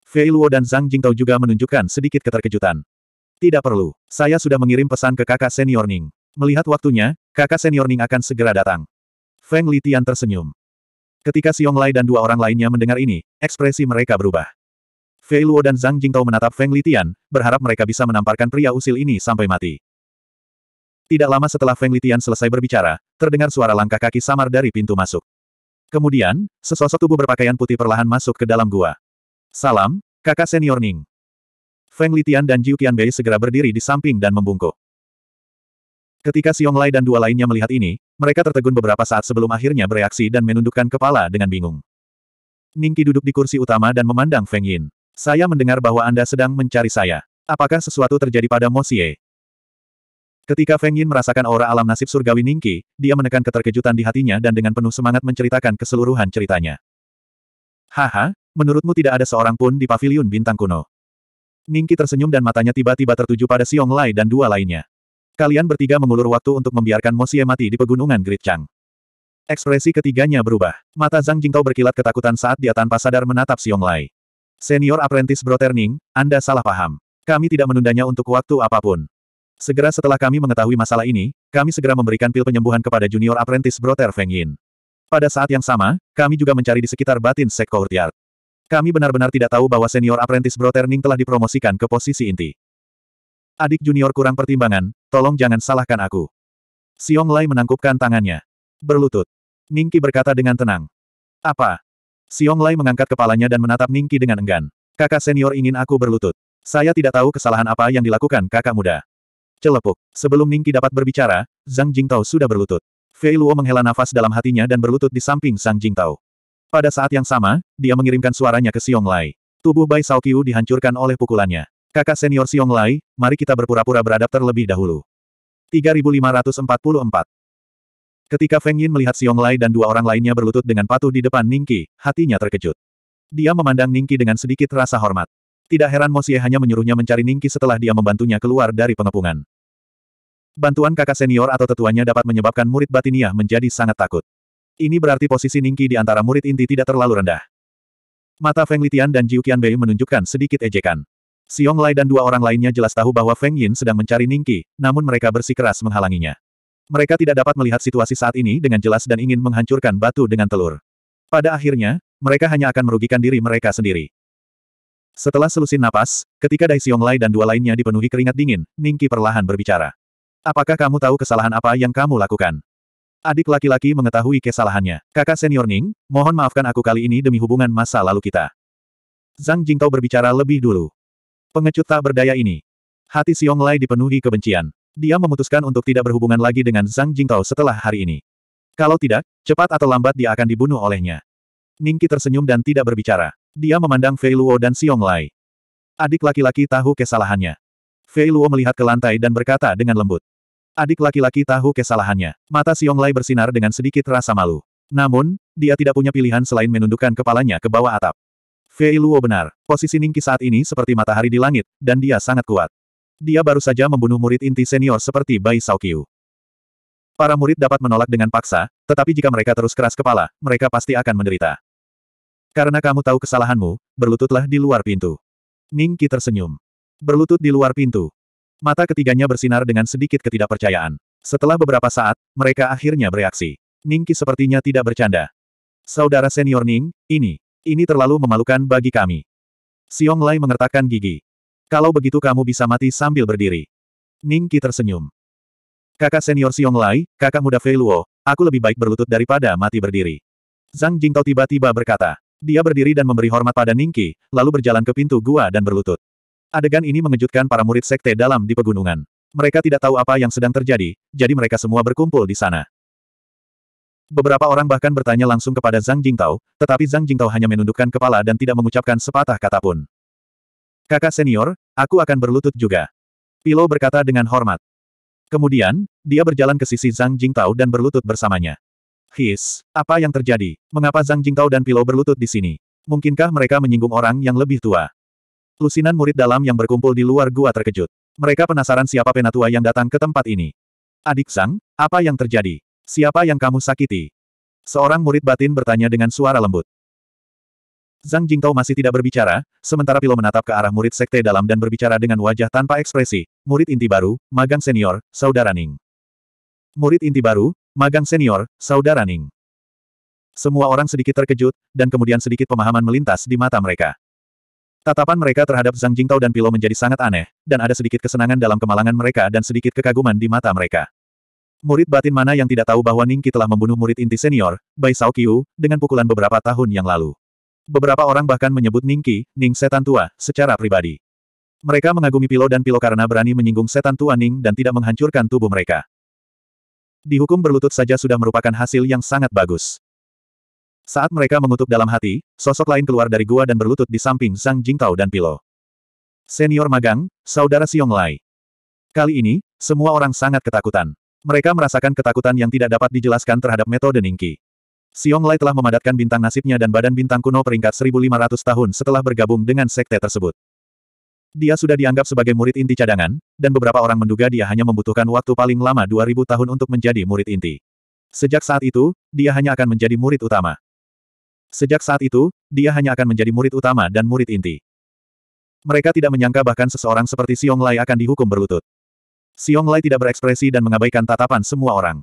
Fei Luo dan Zhang Jingtao juga menunjukkan sedikit keterkejutan. Tidak perlu, saya sudah mengirim pesan ke kakak senior Ning. Melihat waktunya, kakak senior Ning akan segera datang. Feng Litian tersenyum. Ketika Xiong Lai dan dua orang lainnya mendengar ini, ekspresi mereka berubah. Fei Luo dan Zhang Jingtao menatap Feng Litian, berharap mereka bisa menamparkan pria usil ini sampai mati. Tidak lama setelah Feng Litian selesai berbicara, terdengar suara langkah kaki samar dari pintu masuk. Kemudian, sesosok tubuh berpakaian putih perlahan masuk ke dalam gua. Salam, kakak senior Ning. Feng Litian dan Jiu Qianbei segera berdiri di samping dan membungkuk. Ketika Xiong Lai dan dua lainnya melihat ini, mereka tertegun beberapa saat sebelum akhirnya bereaksi dan menundukkan kepala dengan bingung. Ningki duduk di kursi utama dan memandang Feng Yin. Saya mendengar bahwa Anda sedang mencari saya. Apakah sesuatu terjadi pada Mo Xie? Ketika Feng Yin merasakan aura alam nasib surgawi Ningki, dia menekan keterkejutan di hatinya dan dengan penuh semangat menceritakan keseluruhan ceritanya. Haha, menurutmu tidak ada seorang pun di paviliun bintang kuno. Ningki tersenyum dan matanya tiba-tiba tertuju pada Xiong Lai dan dua lainnya. Kalian bertiga mengulur waktu untuk membiarkan Mosie mati di pegunungan Great Chang. Ekspresi ketiganya berubah. Mata Zhang Jingtao berkilat ketakutan saat dia tanpa sadar menatap Xiong Lai. Senior Apprentice Bro Terning, Anda salah paham. Kami tidak menundanya untuk waktu apapun. Segera setelah kami mengetahui masalah ini, kami segera memberikan pil penyembuhan kepada junior apprentice Broter Feng Yin. Pada saat yang sama, kami juga mencari di sekitar batin Sek Courtyard. Kami benar-benar tidak tahu bahwa senior apprentice Bro Ning telah dipromosikan ke posisi inti. Adik junior kurang pertimbangan, tolong jangan salahkan aku. Siong Lai menangkupkan tangannya. Berlutut. Ningki berkata dengan tenang. Apa? Siong Lai mengangkat kepalanya dan menatap Ningki dengan enggan. Kakak senior ingin aku berlutut. Saya tidak tahu kesalahan apa yang dilakukan kakak muda. Celepuk. Sebelum Ningki dapat berbicara, Zhang Jingtao sudah berlutut. Fei Luo menghela nafas dalam hatinya dan berlutut di samping Zhang Jingtao. Pada saat yang sama, dia mengirimkan suaranya ke Siong Lai. Tubuh Bai Saokyu dihancurkan oleh pukulannya. Kakak senior Siung Lai, mari kita berpura-pura beradab terlebih dahulu. 3544 Ketika Feng Yin melihat Siung Lai dan dua orang lainnya berlutut dengan patuh di depan Qi, hatinya terkejut. Dia memandang Qi dengan sedikit rasa hormat. Tidak heran Mosie hanya menyuruhnya mencari Qi setelah dia membantunya keluar dari pengepungan. Bantuan kakak senior atau tetuanya dapat menyebabkan murid batiniah menjadi sangat takut. Ini berarti posisi Qi di antara murid inti tidak terlalu rendah. Mata Feng Litian dan Jiu Qianbei menunjukkan sedikit ejekan. Xiong Lai dan dua orang lainnya jelas tahu bahwa Feng Yin sedang mencari Ningqi, namun mereka bersikeras menghalanginya. Mereka tidak dapat melihat situasi saat ini dengan jelas dan ingin menghancurkan batu dengan telur. Pada akhirnya, mereka hanya akan merugikan diri mereka sendiri. Setelah selusin napas, ketika Dai Xiong Lai dan dua lainnya dipenuhi keringat dingin, Ningqi perlahan berbicara. Apakah kamu tahu kesalahan apa yang kamu lakukan? Adik laki-laki mengetahui kesalahannya. Kakak senior Ning, mohon maafkan aku kali ini demi hubungan masa lalu kita. Zhang Jingtao berbicara lebih dulu. Pengecut tak berdaya ini. Hati Xiong Lai dipenuhi kebencian. Dia memutuskan untuk tidak berhubungan lagi dengan Zhang Jingtao setelah hari ini. Kalau tidak, cepat atau lambat dia akan dibunuh olehnya. Ningki tersenyum dan tidak berbicara. Dia memandang Fei Luo dan Xiong Lai. Adik laki-laki tahu kesalahannya. Fei Luo melihat ke lantai dan berkata dengan lembut. Adik laki-laki tahu kesalahannya. Mata Xiong Lai bersinar dengan sedikit rasa malu. Namun, dia tidak punya pilihan selain menundukkan kepalanya ke bawah atap. Fei Luo benar, posisi Ningki saat ini seperti matahari di langit, dan dia sangat kuat. Dia baru saja membunuh murid inti senior seperti Bai Saokyu. Para murid dapat menolak dengan paksa, tetapi jika mereka terus keras kepala, mereka pasti akan menderita. Karena kamu tahu kesalahanmu, berlututlah di luar pintu. Ningki tersenyum. Berlutut di luar pintu. Mata ketiganya bersinar dengan sedikit ketidakpercayaan. Setelah beberapa saat, mereka akhirnya bereaksi. Ningki sepertinya tidak bercanda. Saudara senior Ning, ini. Ini terlalu memalukan bagi kami. Xiong Lai mengertakkan gigi. Kalau begitu kamu bisa mati sambil berdiri. Ning Qi tersenyum. Kakak senior Xiong Lai, kakak muda Fei Luo, aku lebih baik berlutut daripada mati berdiri. Zhang Jingtao tiba-tiba berkata. Dia berdiri dan memberi hormat pada Ning Qi, lalu berjalan ke pintu gua dan berlutut. Adegan ini mengejutkan para murid sekte dalam di pegunungan. Mereka tidak tahu apa yang sedang terjadi, jadi mereka semua berkumpul di sana. Beberapa orang bahkan bertanya langsung kepada Zhang Jingtao, tetapi Zhang Jingtao hanya menundukkan kepala dan tidak mengucapkan sepatah kata pun. Kakak senior, aku akan berlutut juga. Pilo berkata dengan hormat. Kemudian, dia berjalan ke sisi Zhang Jingtao dan berlutut bersamanya. His, apa yang terjadi? Mengapa Zhang Jingtao dan Pilo berlutut di sini? Mungkinkah mereka menyinggung orang yang lebih tua? Lusinan murid dalam yang berkumpul di luar gua terkejut. Mereka penasaran siapa penatua yang datang ke tempat ini. Adik Zhang, apa yang terjadi? Siapa yang kamu sakiti? Seorang murid batin bertanya dengan suara lembut. Zhang Jingtao masih tidak berbicara, sementara Pilo menatap ke arah murid sekte dalam dan berbicara dengan wajah tanpa ekspresi, murid inti baru, magang senior, saudara Ning. Murid inti baru, magang senior, saudara Ning. Semua orang sedikit terkejut, dan kemudian sedikit pemahaman melintas di mata mereka. Tatapan mereka terhadap Zhang Jingtao dan Pilo menjadi sangat aneh, dan ada sedikit kesenangan dalam kemalangan mereka dan sedikit kekaguman di mata mereka. Murid batin mana yang tidak tahu bahwa Ningki telah membunuh murid inti senior, Bai Sao dengan pukulan beberapa tahun yang lalu. Beberapa orang bahkan menyebut Ningki, Ning Setan Tua, secara pribadi. Mereka mengagumi Pilo dan Pilo karena berani menyinggung Setan Tua Ning dan tidak menghancurkan tubuh mereka. Dihukum berlutut saja sudah merupakan hasil yang sangat bagus. Saat mereka mengutuk dalam hati, sosok lain keluar dari gua dan berlutut di samping sang Jingtao dan Pilo. Senior magang, saudara Siung Lai. Kali ini, semua orang sangat ketakutan. Mereka merasakan ketakutan yang tidak dapat dijelaskan terhadap metode Ningqi. Xiong Lai telah memadatkan bintang nasibnya dan badan bintang kuno peringkat 1500 tahun setelah bergabung dengan sekte tersebut. Dia sudah dianggap sebagai murid inti cadangan, dan beberapa orang menduga dia hanya membutuhkan waktu paling lama 2000 tahun untuk menjadi murid inti. Sejak saat itu, dia hanya akan menjadi murid utama. Sejak saat itu, dia hanya akan menjadi murid utama dan murid inti. Mereka tidak menyangka bahkan seseorang seperti Xiong Lai akan dihukum berlutut. Xiong Lai tidak berekspresi dan mengabaikan tatapan semua orang.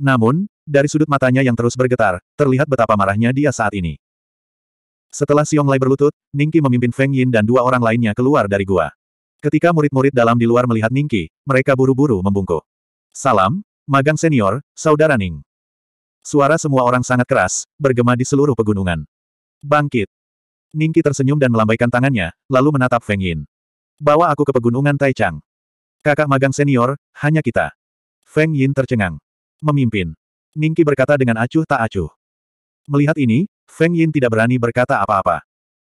Namun, dari sudut matanya yang terus bergetar, terlihat betapa marahnya dia saat ini. Setelah Xiong Lai berlutut, Ningki memimpin Feng Yin dan dua orang lainnya keluar dari gua. Ketika murid-murid dalam di luar melihat Ningki, mereka buru-buru membungkuk. Salam, magang senior, saudara Ning. Suara semua orang sangat keras, bergema di seluruh pegunungan. Bangkit. Ningki tersenyum dan melambaikan tangannya, lalu menatap Feng Yin. Bawa aku ke pegunungan Taichang. Kakak magang senior, hanya kita. Feng Yin tercengang. Memimpin. Ningki berkata dengan acuh tak acuh. Melihat ini, Feng Yin tidak berani berkata apa-apa.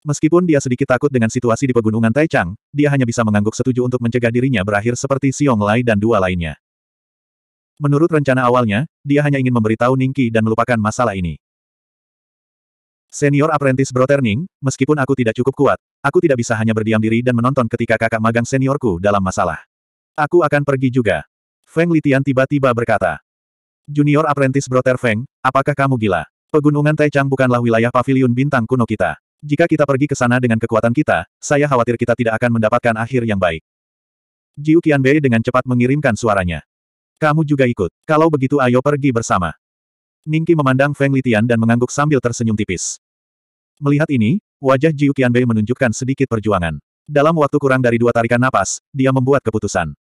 Meskipun dia sedikit takut dengan situasi di pegunungan Taichang, dia hanya bisa mengangguk setuju untuk mencegah dirinya berakhir seperti Xiong Lai dan dua lainnya. Menurut rencana awalnya, dia hanya ingin memberitahu Ningki dan melupakan masalah ini. Senior apprentice Broterning, meskipun aku tidak cukup kuat, aku tidak bisa hanya berdiam diri dan menonton ketika kakak magang seniorku dalam masalah. Aku akan pergi juga. Feng Litian tiba-tiba berkata. Junior apprentice Brother Feng, apakah kamu gila? Pegunungan Taichang bukanlah wilayah pavilion bintang kuno kita. Jika kita pergi ke sana dengan kekuatan kita, saya khawatir kita tidak akan mendapatkan akhir yang baik. Jiu Qianbei dengan cepat mengirimkan suaranya. Kamu juga ikut. Kalau begitu ayo pergi bersama. Ningki memandang Feng Litian dan mengangguk sambil tersenyum tipis. Melihat ini, wajah Jiu Qianbei menunjukkan sedikit perjuangan. Dalam waktu kurang dari dua tarikan napas, dia membuat keputusan.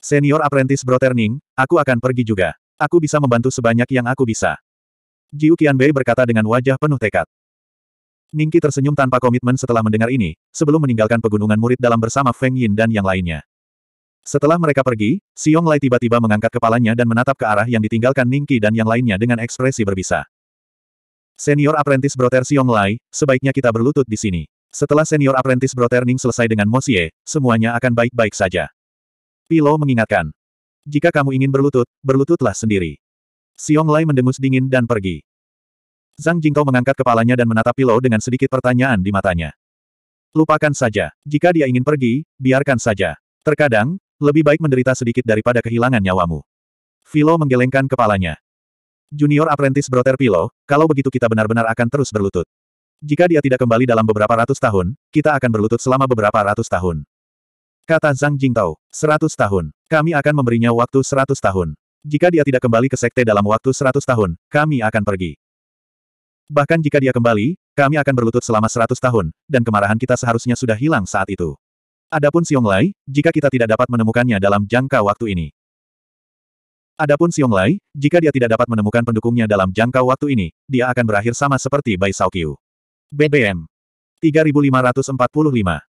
Senior Apprentice Broterning, aku akan pergi juga. Aku bisa membantu sebanyak yang aku bisa. Jiu Qianbei berkata dengan wajah penuh tekad. Ningki tersenyum tanpa komitmen setelah mendengar ini, sebelum meninggalkan pegunungan murid dalam bersama Feng Yin dan yang lainnya. Setelah mereka pergi, Xiong Lai tiba-tiba mengangkat kepalanya dan menatap ke arah yang ditinggalkan Ningki dan yang lainnya dengan ekspresi berbisa. Senior Apprentice Broter Xiong Lai, sebaiknya kita berlutut di sini. Setelah Senior Apprentice Ning selesai dengan Mosie, semuanya akan baik-baik saja. Pilo mengingatkan. Jika kamu ingin berlutut, berlututlah sendiri. Xiong Lai mendengus dingin dan pergi. Zhang Jingkau mengangkat kepalanya dan menatap Pilo dengan sedikit pertanyaan di matanya. Lupakan saja. Jika dia ingin pergi, biarkan saja. Terkadang, lebih baik menderita sedikit daripada kehilangan nyawamu. Pilo menggelengkan kepalanya. Junior apprentice Broter Pilo, kalau begitu kita benar-benar akan terus berlutut. Jika dia tidak kembali dalam beberapa ratus tahun, kita akan berlutut selama beberapa ratus tahun. Kata Zhang Jingtao, seratus tahun. Kami akan memberinya waktu seratus tahun. Jika dia tidak kembali ke sekte dalam waktu seratus tahun, kami akan pergi. Bahkan jika dia kembali, kami akan berlutut selama seratus tahun, dan kemarahan kita seharusnya sudah hilang saat itu. Adapun Lai, jika kita tidak dapat menemukannya dalam jangka waktu ini. Adapun Lai, jika dia tidak dapat menemukan pendukungnya dalam jangka waktu ini, dia akan berakhir sama seperti Bai Saokyu. BBM 3545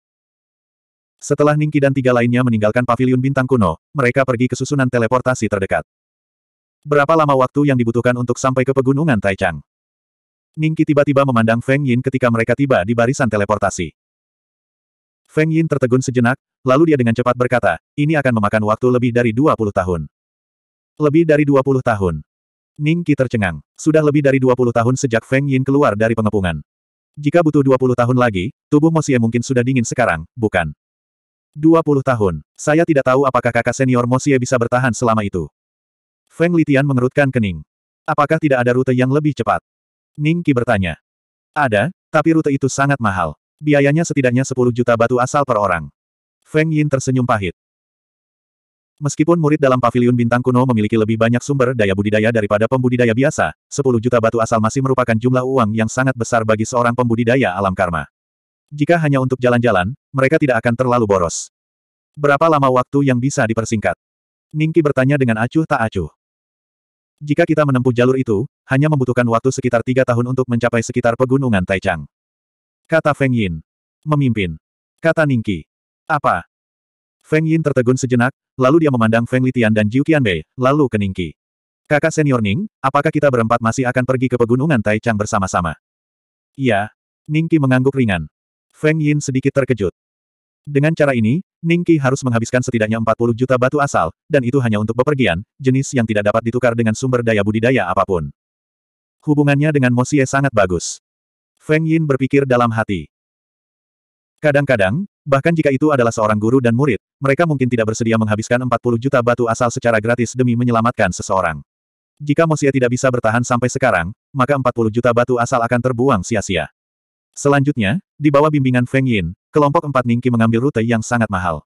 setelah Ningki dan tiga lainnya meninggalkan pavilion bintang kuno, mereka pergi ke susunan teleportasi terdekat. Berapa lama waktu yang dibutuhkan untuk sampai ke pegunungan Taichang? Ningki tiba-tiba memandang Feng Yin ketika mereka tiba di barisan teleportasi. Feng Yin tertegun sejenak, lalu dia dengan cepat berkata, ini akan memakan waktu lebih dari 20 tahun. Lebih dari 20 tahun. Ningki tercengang. Sudah lebih dari 20 tahun sejak Feng Yin keluar dari pengepungan. Jika butuh 20 tahun lagi, tubuh Mosie mungkin sudah dingin sekarang, bukan? 20 tahun. Saya tidak tahu apakah kakak senior Mosie bisa bertahan selama itu. Feng Litian mengerutkan kening. Apakah tidak ada rute yang lebih cepat? Ning Qi bertanya. Ada, tapi rute itu sangat mahal. Biayanya setidaknya 10 juta batu asal per orang. Feng Yin tersenyum pahit. Meskipun murid dalam paviliun bintang kuno memiliki lebih banyak sumber daya budidaya daripada pembudidaya biasa, 10 juta batu asal masih merupakan jumlah uang yang sangat besar bagi seorang pembudidaya alam karma. Jika hanya untuk jalan-jalan, mereka tidak akan terlalu boros. Berapa lama waktu yang bisa dipersingkat? Ningki bertanya dengan acuh tak acuh. Jika kita menempuh jalur itu, hanya membutuhkan waktu sekitar tiga tahun untuk mencapai sekitar pegunungan Taichang. Kata Feng Yin. Memimpin. Kata Ningki. Apa? Feng Yin tertegun sejenak, lalu dia memandang Feng Litian dan Jiu Qianbei, lalu ke Ningki. Kakak senior Ning, apakah kita berempat masih akan pergi ke pegunungan Taichang bersama-sama? Iya. Ningki mengangguk ringan. Feng Yin sedikit terkejut. Dengan cara ini, Ning Qi harus menghabiskan setidaknya 40 juta batu asal, dan itu hanya untuk bepergian, jenis yang tidak dapat ditukar dengan sumber daya budidaya apapun. Hubungannya dengan Mo Xie sangat bagus. Feng Yin berpikir dalam hati. Kadang-kadang, bahkan jika itu adalah seorang guru dan murid, mereka mungkin tidak bersedia menghabiskan 40 juta batu asal secara gratis demi menyelamatkan seseorang. Jika Mosia tidak bisa bertahan sampai sekarang, maka 40 juta batu asal akan terbuang sia-sia. Selanjutnya, di bawah bimbingan Feng Yin, kelompok empat Ningki mengambil rute yang sangat mahal.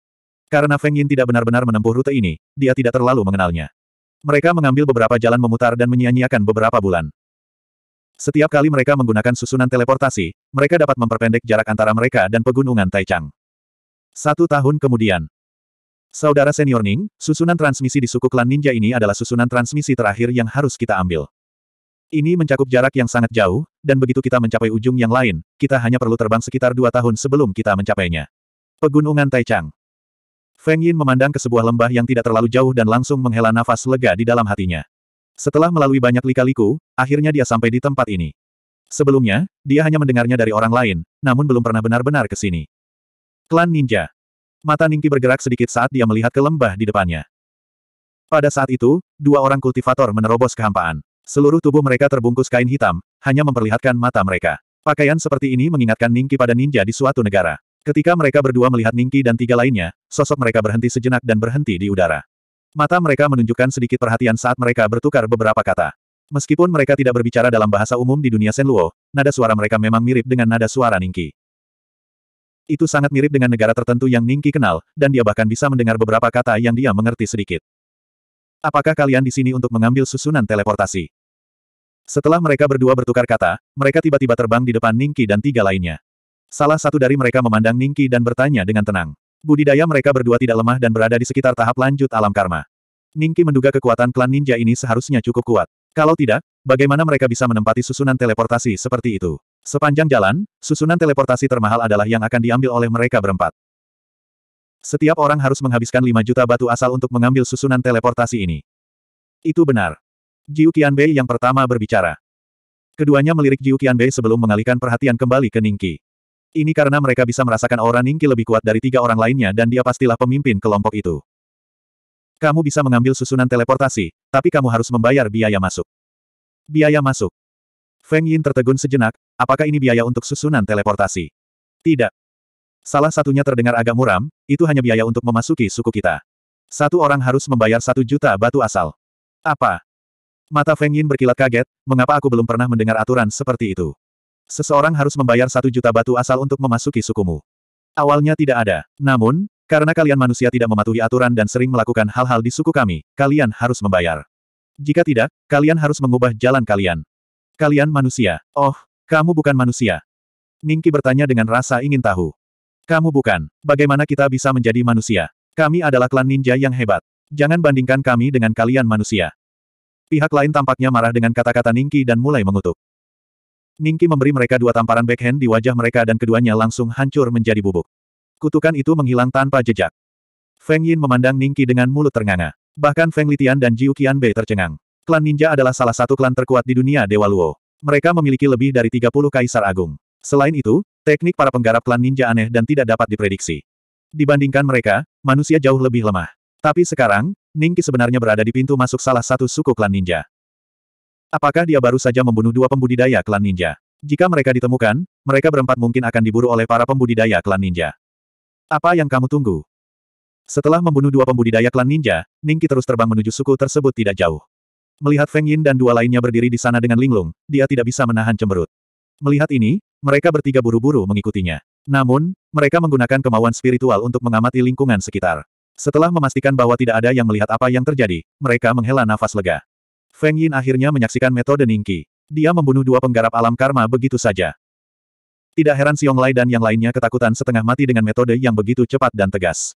Karena Feng Yin tidak benar-benar menempuh rute ini, dia tidak terlalu mengenalnya. Mereka mengambil beberapa jalan memutar dan menyia-nyiakan beberapa bulan. Setiap kali mereka menggunakan susunan teleportasi, mereka dapat memperpendek jarak antara mereka dan pegunungan Taichang. Satu tahun kemudian. Saudara senior Ning, susunan transmisi di suku klan ninja ini adalah susunan transmisi terakhir yang harus kita ambil. Ini mencakup jarak yang sangat jauh, dan begitu kita mencapai ujung yang lain, kita hanya perlu terbang sekitar dua tahun sebelum kita mencapainya. Pegunungan Taichang Feng Yin memandang ke sebuah lembah yang tidak terlalu jauh dan langsung menghela nafas lega di dalam hatinya. Setelah melalui banyak lika-liku, akhirnya dia sampai di tempat ini. Sebelumnya, dia hanya mendengarnya dari orang lain, namun belum pernah benar-benar ke sini. Klan Ninja Mata Ningki bergerak sedikit saat dia melihat ke lembah di depannya. Pada saat itu, dua orang kultivator menerobos kehampaan. Seluruh tubuh mereka terbungkus kain hitam, hanya memperlihatkan mata mereka. Pakaian seperti ini mengingatkan Ningki pada ninja di suatu negara. Ketika mereka berdua melihat Ningki dan tiga lainnya, sosok mereka berhenti sejenak dan berhenti di udara. Mata mereka menunjukkan sedikit perhatian saat mereka bertukar beberapa kata. Meskipun mereka tidak berbicara dalam bahasa umum di dunia Senluo, nada suara mereka memang mirip dengan nada suara Ningki. Itu sangat mirip dengan negara tertentu yang Ningki kenal, dan dia bahkan bisa mendengar beberapa kata yang dia mengerti sedikit. Apakah kalian di sini untuk mengambil susunan teleportasi? Setelah mereka berdua bertukar kata, mereka tiba-tiba terbang di depan Ningki dan tiga lainnya. Salah satu dari mereka memandang Ningki dan bertanya dengan tenang. Budidaya mereka berdua tidak lemah dan berada di sekitar tahap lanjut alam karma. Ningki menduga kekuatan klan ninja ini seharusnya cukup kuat. Kalau tidak, bagaimana mereka bisa menempati susunan teleportasi seperti itu? Sepanjang jalan, susunan teleportasi termahal adalah yang akan diambil oleh mereka berempat. Setiap orang harus menghabiskan 5 juta batu asal untuk mengambil susunan teleportasi ini. Itu benar. Jiu Qianbei yang pertama berbicara. Keduanya melirik Jiu Qianbei sebelum mengalihkan perhatian kembali ke Ningqi. Ini karena mereka bisa merasakan aura Ningqi lebih kuat dari tiga orang lainnya dan dia pastilah pemimpin kelompok itu. Kamu bisa mengambil susunan teleportasi, tapi kamu harus membayar biaya masuk. Biaya masuk. Feng Yin tertegun sejenak, apakah ini biaya untuk susunan teleportasi? Tidak. Salah satunya terdengar agak muram, itu hanya biaya untuk memasuki suku kita. Satu orang harus membayar satu juta batu asal. Apa? Mata Feng Yin berkilat kaget, mengapa aku belum pernah mendengar aturan seperti itu? Seseorang harus membayar satu juta batu asal untuk memasuki sukumu. Awalnya tidak ada. Namun, karena kalian manusia tidak mematuhi aturan dan sering melakukan hal-hal di suku kami, kalian harus membayar. Jika tidak, kalian harus mengubah jalan kalian. Kalian manusia. Oh, kamu bukan manusia. Ningki bertanya dengan rasa ingin tahu. Kamu bukan. Bagaimana kita bisa menjadi manusia? Kami adalah klan ninja yang hebat. Jangan bandingkan kami dengan kalian manusia. Pihak lain tampaknya marah dengan kata-kata Ningki dan mulai mengutuk. Ningki memberi mereka dua tamparan backhand di wajah mereka dan keduanya langsung hancur menjadi bubuk. Kutukan itu menghilang tanpa jejak. Feng Yin memandang Ningki dengan mulut ternganga. Bahkan Feng Litian dan Jiu Qianbei tercengang. Klan ninja adalah salah satu klan terkuat di dunia Dewa Luo. Mereka memiliki lebih dari 30 kaisar agung. Selain itu, teknik para penggarap klan ninja aneh dan tidak dapat diprediksi. Dibandingkan mereka, manusia jauh lebih lemah. Tapi sekarang, Ningki sebenarnya berada di pintu masuk salah satu suku klan ninja. Apakah dia baru saja membunuh dua pembudidaya klan ninja? Jika mereka ditemukan, mereka berempat mungkin akan diburu oleh para pembudidaya klan ninja. Apa yang kamu tunggu? Setelah membunuh dua pembudidaya klan ninja, Ningki terus terbang menuju suku tersebut tidak jauh. Melihat Feng Yin dan dua lainnya berdiri di sana dengan linglung, dia tidak bisa menahan cemberut. Melihat ini, mereka bertiga buru-buru mengikutinya. Namun, mereka menggunakan kemauan spiritual untuk mengamati lingkungan sekitar. Setelah memastikan bahwa tidak ada yang melihat apa yang terjadi, mereka menghela nafas lega. Feng Yin akhirnya menyaksikan metode Ningqi. Dia membunuh dua penggarap alam karma begitu saja. Tidak heran Siong Lai dan yang lainnya ketakutan setengah mati dengan metode yang begitu cepat dan tegas.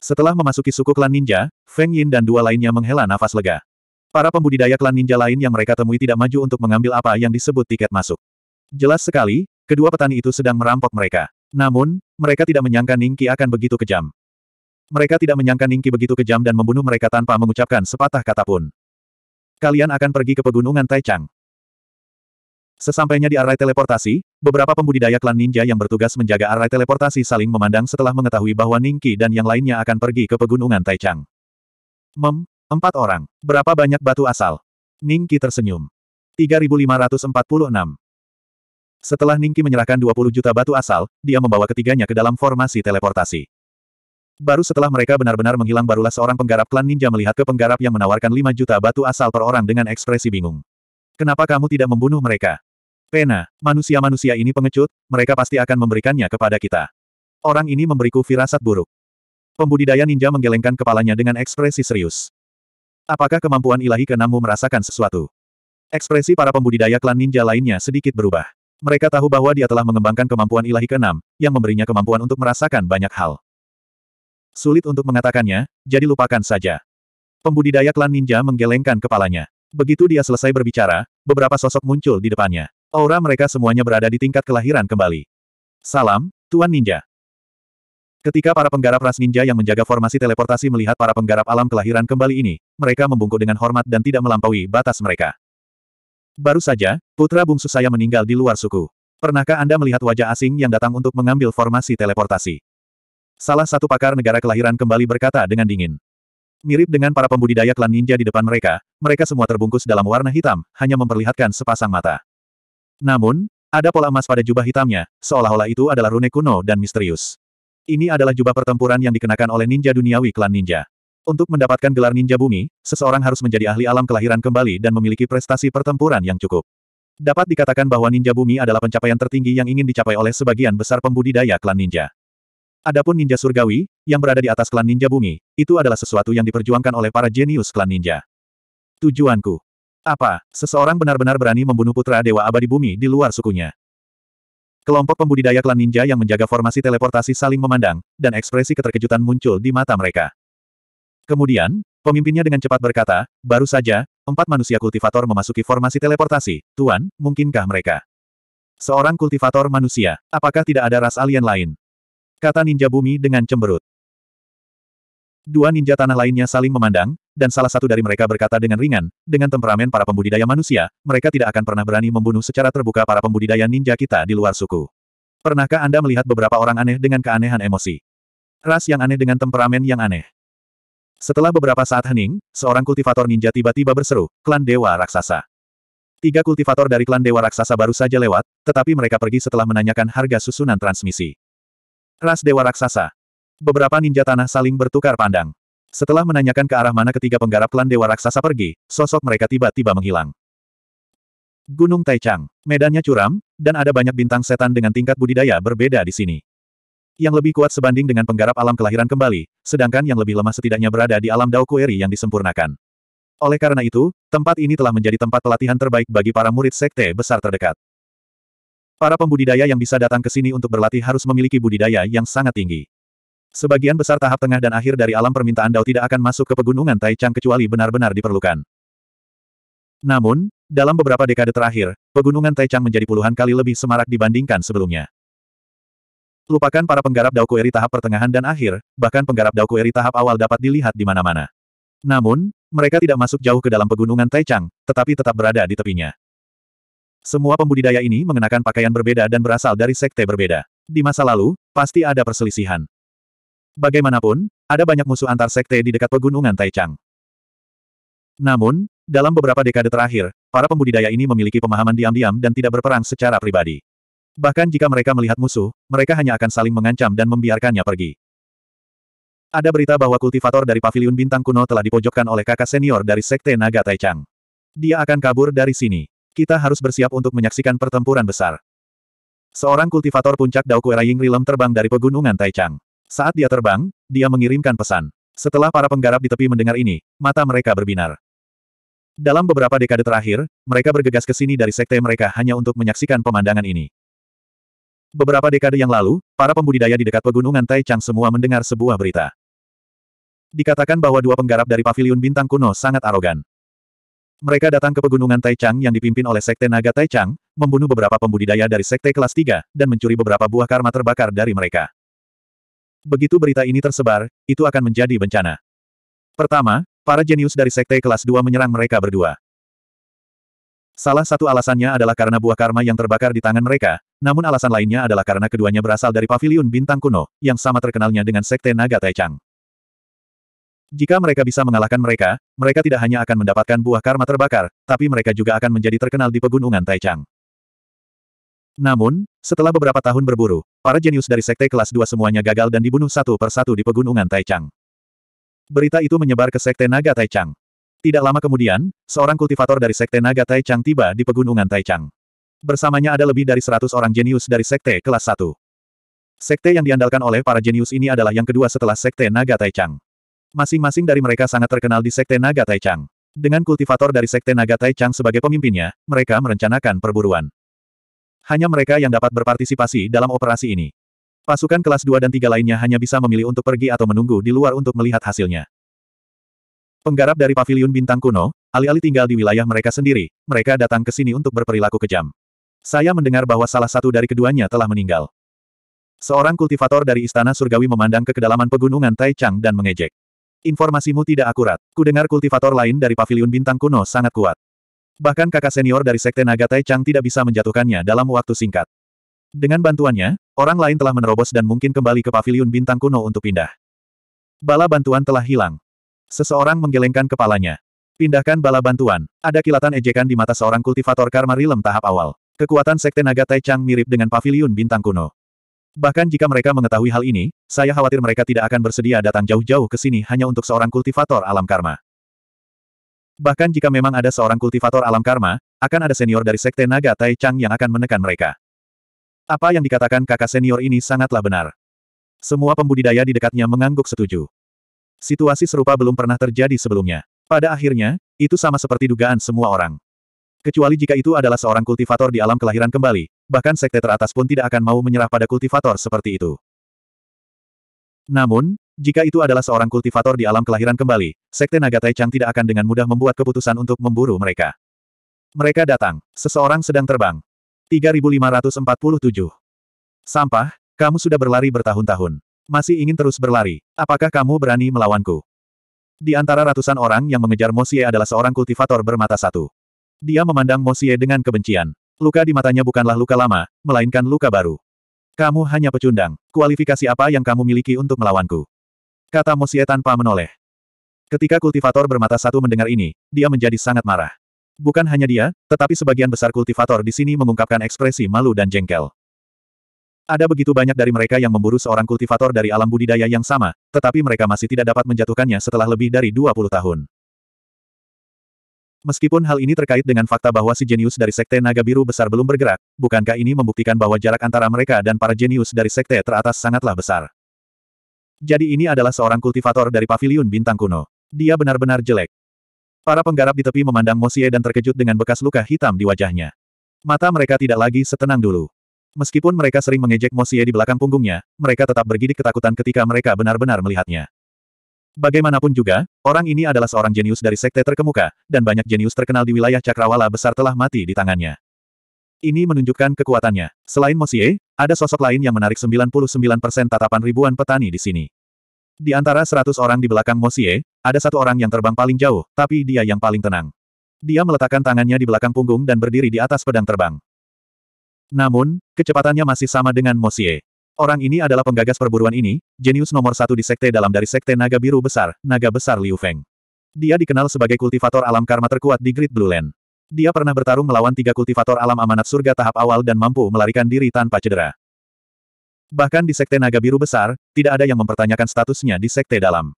Setelah memasuki suku klan ninja, Feng Yin dan dua lainnya menghela nafas lega. Para pembudidaya klan ninja lain yang mereka temui tidak maju untuk mengambil apa yang disebut tiket masuk. Jelas sekali, kedua petani itu sedang merampok mereka. Namun, mereka tidak menyangka Ningki akan begitu kejam. Mereka tidak menyangka Ningki begitu kejam dan membunuh mereka tanpa mengucapkan sepatah kata pun. Kalian akan pergi ke pegunungan Taichang. Sesampainya di arai teleportasi, beberapa pembudidaya klan ninja yang bertugas menjaga arai teleportasi saling memandang setelah mengetahui bahwa Ningki dan yang lainnya akan pergi ke pegunungan Taichang. Mem, empat orang. Berapa banyak batu asal? Ningki tersenyum. 3546. Setelah Ningki menyerahkan 20 juta batu asal, dia membawa ketiganya ke dalam formasi teleportasi. Baru setelah mereka benar-benar menghilang barulah seorang penggarap klan ninja melihat ke penggarap yang menawarkan 5 juta batu asal per orang dengan ekspresi bingung. Kenapa kamu tidak membunuh mereka? Pena, manusia-manusia ini pengecut, mereka pasti akan memberikannya kepada kita. Orang ini memberiku firasat buruk. Pembudidaya ninja menggelengkan kepalanya dengan ekspresi serius. Apakah kemampuan ilahi keenammu merasakan sesuatu? Ekspresi para pembudidaya klan ninja lainnya sedikit berubah. Mereka tahu bahwa dia telah mengembangkan kemampuan ilahi keenam, yang memberinya kemampuan untuk merasakan banyak hal. Sulit untuk mengatakannya, jadi lupakan saja. Pembudidaya klan ninja menggelengkan kepalanya. Begitu dia selesai berbicara, beberapa sosok muncul di depannya. Aura mereka semuanya berada di tingkat kelahiran kembali. Salam, Tuan Ninja. Ketika para penggarap ras ninja yang menjaga formasi teleportasi melihat para penggarap alam kelahiran kembali ini, mereka membungkuk dengan hormat dan tidak melampaui batas mereka. Baru saja, putra bungsu saya meninggal di luar suku. Pernahkah Anda melihat wajah asing yang datang untuk mengambil formasi teleportasi? Salah satu pakar negara kelahiran kembali berkata dengan dingin. Mirip dengan para pembudidaya klan ninja di depan mereka, mereka semua terbungkus dalam warna hitam, hanya memperlihatkan sepasang mata. Namun, ada pola emas pada jubah hitamnya, seolah-olah itu adalah rune kuno dan misterius. Ini adalah jubah pertempuran yang dikenakan oleh ninja duniawi klan ninja. Untuk mendapatkan gelar ninja bumi, seseorang harus menjadi ahli alam kelahiran kembali dan memiliki prestasi pertempuran yang cukup. Dapat dikatakan bahwa ninja bumi adalah pencapaian tertinggi yang ingin dicapai oleh sebagian besar pembudidaya klan ninja. Adapun ninja surgawi, yang berada di atas klan ninja bumi, itu adalah sesuatu yang diperjuangkan oleh para jenius klan ninja. Tujuanku. Apa, seseorang benar-benar berani membunuh putra dewa abadi bumi di luar sukunya? Kelompok pembudidaya klan ninja yang menjaga formasi teleportasi saling memandang, dan ekspresi keterkejutan muncul di mata mereka. Kemudian, pemimpinnya dengan cepat berkata, baru saja, empat manusia kultivator memasuki formasi teleportasi, Tuan, mungkinkah mereka? Seorang kultivator manusia, apakah tidak ada ras alien lain? Kata ninja bumi dengan cemberut. Dua ninja tanah lainnya saling memandang, dan salah satu dari mereka berkata dengan ringan, dengan temperamen para pembudidaya manusia, mereka tidak akan pernah berani membunuh secara terbuka para pembudidaya ninja kita di luar suku. Pernahkah Anda melihat beberapa orang aneh dengan keanehan emosi? Ras yang aneh dengan temperamen yang aneh. Setelah beberapa saat hening, seorang kultivator ninja tiba-tiba berseru, klan Dewa Raksasa. Tiga kultivator dari klan Dewa Raksasa baru saja lewat, tetapi mereka pergi setelah menanyakan harga susunan transmisi. Ras Dewa Raksasa. Beberapa ninja tanah saling bertukar pandang. Setelah menanyakan ke arah mana ketiga penggarap klan Dewa Raksasa pergi, sosok mereka tiba-tiba menghilang. Gunung Taichang. Medannya curam, dan ada banyak bintang setan dengan tingkat budidaya berbeda di sini. Yang lebih kuat sebanding dengan penggarap alam kelahiran kembali, sedangkan yang lebih lemah setidaknya berada di alam Dao Kueri yang disempurnakan. Oleh karena itu, tempat ini telah menjadi tempat pelatihan terbaik bagi para murid sekte besar terdekat. Para pembudidaya yang bisa datang ke sini untuk berlatih harus memiliki budidaya yang sangat tinggi. Sebagian besar tahap tengah dan akhir dari alam permintaan Dao tidak akan masuk ke pegunungan Taichang kecuali benar-benar diperlukan. Namun, dalam beberapa dekade terakhir, pegunungan Taichang menjadi puluhan kali lebih semarak dibandingkan sebelumnya. Lupakan para penggarap Kueri tahap pertengahan dan akhir, bahkan penggarap Kueri tahap awal dapat dilihat di mana-mana. Namun, mereka tidak masuk jauh ke dalam pegunungan Taichang, tetapi tetap berada di tepinya. Semua pembudidaya ini mengenakan pakaian berbeda dan berasal dari sekte berbeda. Di masa lalu, pasti ada perselisihan. Bagaimanapun, ada banyak musuh antar sekte di dekat pegunungan Taichang. Namun, dalam beberapa dekade terakhir, para pembudidaya ini memiliki pemahaman diam-diam dan tidak berperang secara pribadi. Bahkan jika mereka melihat musuh, mereka hanya akan saling mengancam dan membiarkannya pergi. Ada berita bahwa kultivator dari paviliun bintang kuno telah dipojokkan oleh kakak senior dari Sekte Naga Taichang. Dia akan kabur dari sini. Kita harus bersiap untuk menyaksikan pertempuran besar. Seorang kultivator puncak Daokuera Ying Rilem terbang dari pegunungan Taichang. Saat dia terbang, dia mengirimkan pesan. Setelah para penggarap di tepi mendengar ini, mata mereka berbinar. Dalam beberapa dekade terakhir, mereka bergegas ke sini dari sekte mereka hanya untuk menyaksikan pemandangan ini. Beberapa dekade yang lalu, para pembudidaya di dekat pegunungan Taichang semua mendengar sebuah berita. Dikatakan bahwa dua penggarap dari paviliun bintang kuno sangat arogan. Mereka datang ke pegunungan Taichang yang dipimpin oleh Sekte Naga Taichang, membunuh beberapa pembudidaya dari Sekte kelas 3, dan mencuri beberapa buah karma terbakar dari mereka. Begitu berita ini tersebar, itu akan menjadi bencana. Pertama, para jenius dari Sekte kelas 2 menyerang mereka berdua. Salah satu alasannya adalah karena buah karma yang terbakar di tangan mereka, namun alasan lainnya adalah karena keduanya berasal dari paviliun bintang kuno, yang sama terkenalnya dengan Sekte Naga Taichang. Jika mereka bisa mengalahkan mereka, mereka tidak hanya akan mendapatkan buah karma terbakar, tapi mereka juga akan menjadi terkenal di pegunungan Taichang. Namun, setelah beberapa tahun berburu, para jenius dari sekte kelas 2 semuanya gagal dan dibunuh satu persatu di pegunungan Taichang. Berita itu menyebar ke sekte naga Taichang. Tidak lama kemudian, seorang kultivator dari sekte naga Taichang tiba di pegunungan Taichang. Bersamanya ada lebih dari 100 orang jenius dari sekte kelas 1. Sekte yang diandalkan oleh para jenius ini adalah yang kedua setelah sekte naga Taichang. Masing-masing dari mereka sangat terkenal di Sekte Naga Taichang. Dengan kultivator dari Sekte Naga Taichang sebagai pemimpinnya, mereka merencanakan perburuan. Hanya mereka yang dapat berpartisipasi dalam operasi ini. Pasukan kelas 2 dan 3 lainnya hanya bisa memilih untuk pergi atau menunggu di luar untuk melihat hasilnya. Penggarap dari paviliun bintang kuno, alih-alih tinggal di wilayah mereka sendiri, mereka datang ke sini untuk berperilaku kejam. Saya mendengar bahwa salah satu dari keduanya telah meninggal. Seorang kultivator dari Istana Surgawi memandang ke kedalaman pegunungan Taichang dan mengejek. Informasimu tidak akurat. Kudengar kultivator lain dari Paviliun bintang kuno sangat kuat. Bahkan kakak senior dari Sekte Naga Tai Chang tidak bisa menjatuhkannya dalam waktu singkat. Dengan bantuannya, orang lain telah menerobos dan mungkin kembali ke Paviliun bintang kuno untuk pindah. Bala bantuan telah hilang. Seseorang menggelengkan kepalanya. Pindahkan bala bantuan. Ada kilatan ejekan di mata seorang kultivator karma rilem tahap awal. Kekuatan Sekte Naga Tai Chang mirip dengan Paviliun bintang kuno. Bahkan jika mereka mengetahui hal ini, saya khawatir mereka tidak akan bersedia datang jauh-jauh ke sini hanya untuk seorang kultivator alam karma. Bahkan jika memang ada seorang kultivator alam karma, akan ada senior dari Sekte Naga Tai Chang yang akan menekan mereka. Apa yang dikatakan kakak senior ini sangatlah benar. Semua pembudidaya di dekatnya mengangguk setuju. Situasi serupa belum pernah terjadi sebelumnya. Pada akhirnya, itu sama seperti dugaan semua orang. Kecuali jika itu adalah seorang kultivator di alam kelahiran kembali, bahkan sekte teratas pun tidak akan mau menyerah pada kultivator seperti itu. Namun, jika itu adalah seorang kultivator di alam kelahiran kembali, sekte naga Taichang tidak akan dengan mudah membuat keputusan untuk memburu mereka. Mereka datang. Seseorang sedang terbang. 3547. Sampah, kamu sudah berlari bertahun-tahun. Masih ingin terus berlari. Apakah kamu berani melawanku? Di antara ratusan orang yang mengejar Mosie adalah seorang kultivator bermata satu. Dia memandang Mosie dengan kebencian. Luka di matanya bukanlah luka lama, melainkan luka baru. Kamu hanya pecundang. Kualifikasi apa yang kamu miliki untuk melawanku? Kata Mosie tanpa menoleh. Ketika kultivator bermata satu mendengar ini, dia menjadi sangat marah. Bukan hanya dia, tetapi sebagian besar kultivator di sini mengungkapkan ekspresi malu dan jengkel. Ada begitu banyak dari mereka yang memburu seorang kultivator dari alam budidaya yang sama, tetapi mereka masih tidak dapat menjatuhkannya setelah lebih dari 20 tahun. Meskipun hal ini terkait dengan fakta bahwa si jenius dari Sekte Naga Biru besar belum bergerak, bukankah ini membuktikan bahwa jarak antara mereka dan para jenius dari Sekte teratas sangatlah besar? Jadi ini adalah seorang kultivator dari paviliun bintang kuno. Dia benar-benar jelek. Para penggarap di tepi memandang Mosie dan terkejut dengan bekas luka hitam di wajahnya. Mata mereka tidak lagi setenang dulu. Meskipun mereka sering mengejek Mosie di belakang punggungnya, mereka tetap bergidik ketakutan ketika mereka benar-benar melihatnya. Bagaimanapun juga, orang ini adalah seorang jenius dari sekte terkemuka, dan banyak jenius terkenal di wilayah Cakrawala besar telah mati di tangannya. Ini menunjukkan kekuatannya. Selain Mosie, ada sosok lain yang menarik 99% tatapan ribuan petani di sini. Di antara 100 orang di belakang Mosie, ada satu orang yang terbang paling jauh, tapi dia yang paling tenang. Dia meletakkan tangannya di belakang punggung dan berdiri di atas pedang terbang. Namun, kecepatannya masih sama dengan Mosie. Orang ini adalah penggagas perburuan ini, jenius nomor satu di sekte dalam dari sekte naga biru besar, naga besar Liu Feng. Dia dikenal sebagai kultivator alam karma terkuat di Great Blue Land. Dia pernah bertarung melawan tiga kultivator alam amanat surga tahap awal dan mampu melarikan diri tanpa cedera. Bahkan di sekte naga biru besar, tidak ada yang mempertanyakan statusnya di sekte dalam.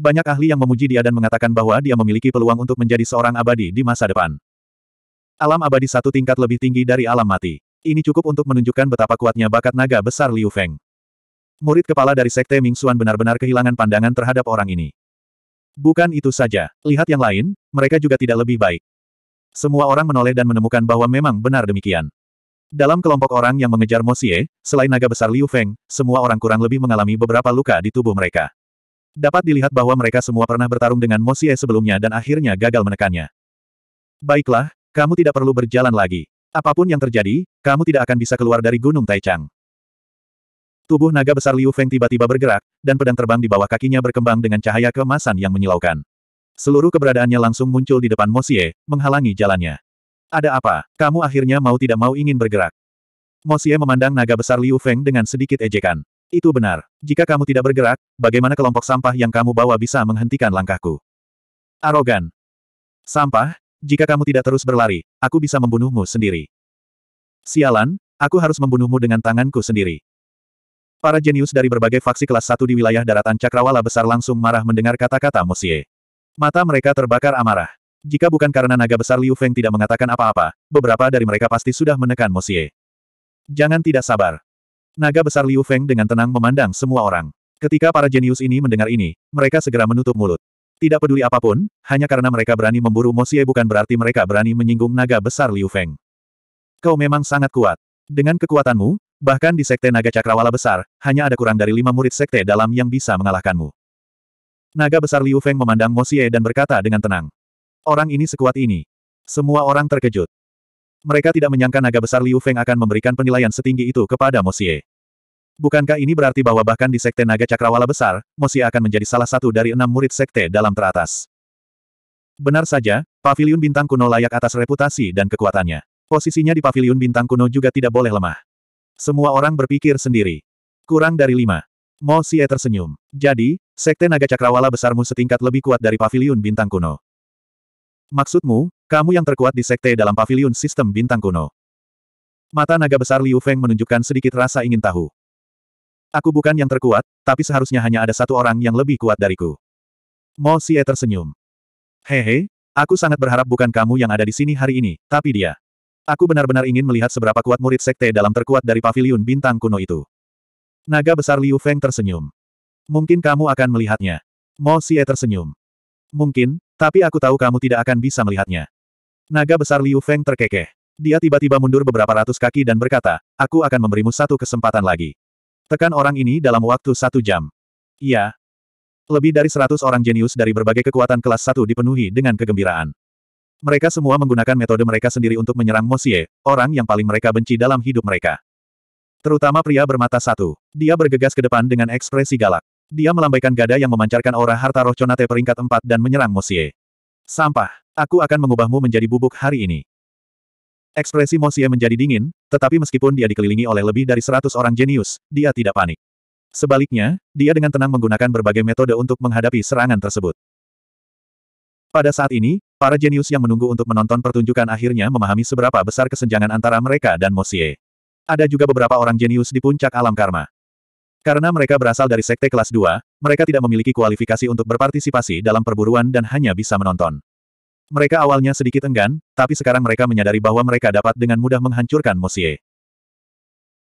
Banyak ahli yang memuji dia dan mengatakan bahwa dia memiliki peluang untuk menjadi seorang abadi di masa depan. Alam abadi satu tingkat lebih tinggi dari alam mati. Ini cukup untuk menunjukkan betapa kuatnya bakat naga besar Liu Feng. Murid kepala dari Sekte Ming Xuan benar-benar kehilangan pandangan terhadap orang ini. Bukan itu saja, lihat yang lain, mereka juga tidak lebih baik. Semua orang menoleh dan menemukan bahwa memang benar demikian. Dalam kelompok orang yang mengejar Mosie, selain naga besar Liu Feng, semua orang kurang lebih mengalami beberapa luka di tubuh mereka. Dapat dilihat bahwa mereka semua pernah bertarung dengan Mosie sebelumnya dan akhirnya gagal menekannya. Baiklah, kamu tidak perlu berjalan lagi. Apapun yang terjadi, kamu tidak akan bisa keluar dari Gunung Taichang. Tubuh naga besar Liu Feng tiba-tiba bergerak, dan pedang terbang di bawah kakinya berkembang dengan cahaya kemasan yang menyilaukan. Seluruh keberadaannya langsung muncul di depan Mosie, menghalangi jalannya. Ada apa? Kamu akhirnya mau tidak mau ingin bergerak. Mosie memandang naga besar Liu Feng dengan sedikit ejekan. Itu benar. Jika kamu tidak bergerak, bagaimana kelompok sampah yang kamu bawa bisa menghentikan langkahku? Arogan. Sampah, jika kamu tidak terus berlari, aku bisa membunuhmu sendiri. Sialan, aku harus membunuhmu dengan tanganku sendiri. Para jenius dari berbagai faksi kelas 1 di wilayah daratan Cakrawala besar langsung marah mendengar kata-kata Mosie. Mata mereka terbakar amarah. Jika bukan karena naga besar Liu Feng tidak mengatakan apa-apa, beberapa dari mereka pasti sudah menekan Mosie. Jangan tidak sabar. Naga besar Liu Feng dengan tenang memandang semua orang. Ketika para jenius ini mendengar ini, mereka segera menutup mulut. Tidak peduli apapun, hanya karena mereka berani memburu Mosie bukan berarti mereka berani menyinggung naga besar Liu Feng. Kau memang sangat kuat. Dengan kekuatanmu, bahkan di Sekte Naga Cakrawala Besar, hanya ada kurang dari lima murid Sekte dalam yang bisa mengalahkanmu. Naga besar Liu Feng memandang Mosie dan berkata dengan tenang. Orang ini sekuat ini. Semua orang terkejut. Mereka tidak menyangka naga besar Liu Feng akan memberikan penilaian setinggi itu kepada Mosie. Bukankah ini berarti bahwa bahkan di Sekte Naga Cakrawala Besar, Mosi akan menjadi salah satu dari enam murid Sekte dalam teratas? Benar saja, Paviliun Bintang Kuno layak atas reputasi dan kekuatannya. Posisinya di Paviliun Bintang Kuno juga tidak boleh lemah. Semua orang berpikir sendiri. Kurang dari lima. Mo e tersenyum. Jadi, Sekte Naga Cakrawala besarmu setingkat lebih kuat dari Paviliun Bintang Kuno. Maksudmu, kamu yang terkuat di Sekte dalam Paviliun Sistem Bintang Kuno. Mata naga besar Liu Feng menunjukkan sedikit rasa ingin tahu. Aku bukan yang terkuat, tapi seharusnya hanya ada satu orang yang lebih kuat dariku. Mo Xie tersenyum. Hehe, aku sangat berharap bukan kamu yang ada di sini hari ini, tapi dia. Aku benar-benar ingin melihat seberapa kuat murid sekte dalam terkuat dari paviliun bintang kuno itu. Naga besar Liu Feng tersenyum. Mungkin kamu akan melihatnya. Mo Xie tersenyum. Mungkin, tapi aku tahu kamu tidak akan bisa melihatnya. Naga besar Liu Feng terkekeh. Dia tiba-tiba mundur beberapa ratus kaki dan berkata, aku akan memberimu satu kesempatan lagi. Tekan orang ini dalam waktu satu jam. Iya. Lebih dari seratus orang jenius dari berbagai kekuatan kelas satu dipenuhi dengan kegembiraan. Mereka semua menggunakan metode mereka sendiri untuk menyerang Mosie, orang yang paling mereka benci dalam hidup mereka. Terutama pria bermata satu. Dia bergegas ke depan dengan ekspresi galak. Dia melambaikan gada yang memancarkan aura harta roh conate peringkat empat dan menyerang Mosie. Sampah. Aku akan mengubahmu menjadi bubuk hari ini. Ekspresi Mosie menjadi dingin, tetapi meskipun dia dikelilingi oleh lebih dari seratus orang jenius, dia tidak panik. Sebaliknya, dia dengan tenang menggunakan berbagai metode untuk menghadapi serangan tersebut. Pada saat ini, para jenius yang menunggu untuk menonton pertunjukan akhirnya memahami seberapa besar kesenjangan antara mereka dan Mosie. Ada juga beberapa orang jenius di puncak alam karma. Karena mereka berasal dari sekte kelas 2, mereka tidak memiliki kualifikasi untuk berpartisipasi dalam perburuan dan hanya bisa menonton. Mereka awalnya sedikit enggan, tapi sekarang mereka menyadari bahwa mereka dapat dengan mudah menghancurkan Mosie.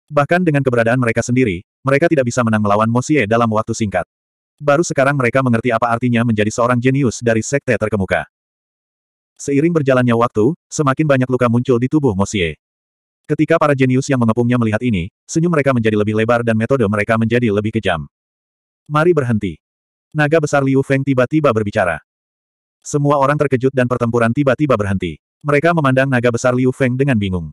Bahkan dengan keberadaan mereka sendiri, mereka tidak bisa menang melawan Mosie dalam waktu singkat. Baru sekarang mereka mengerti apa artinya menjadi seorang jenius dari sekte terkemuka. Seiring berjalannya waktu, semakin banyak luka muncul di tubuh Mosie. Ketika para jenius yang mengepungnya melihat ini, senyum mereka menjadi lebih lebar dan metode mereka menjadi lebih kejam. Mari berhenti. Naga besar Liu Feng tiba-tiba berbicara. Semua orang terkejut dan pertempuran tiba-tiba berhenti. Mereka memandang naga besar Liu Feng dengan bingung.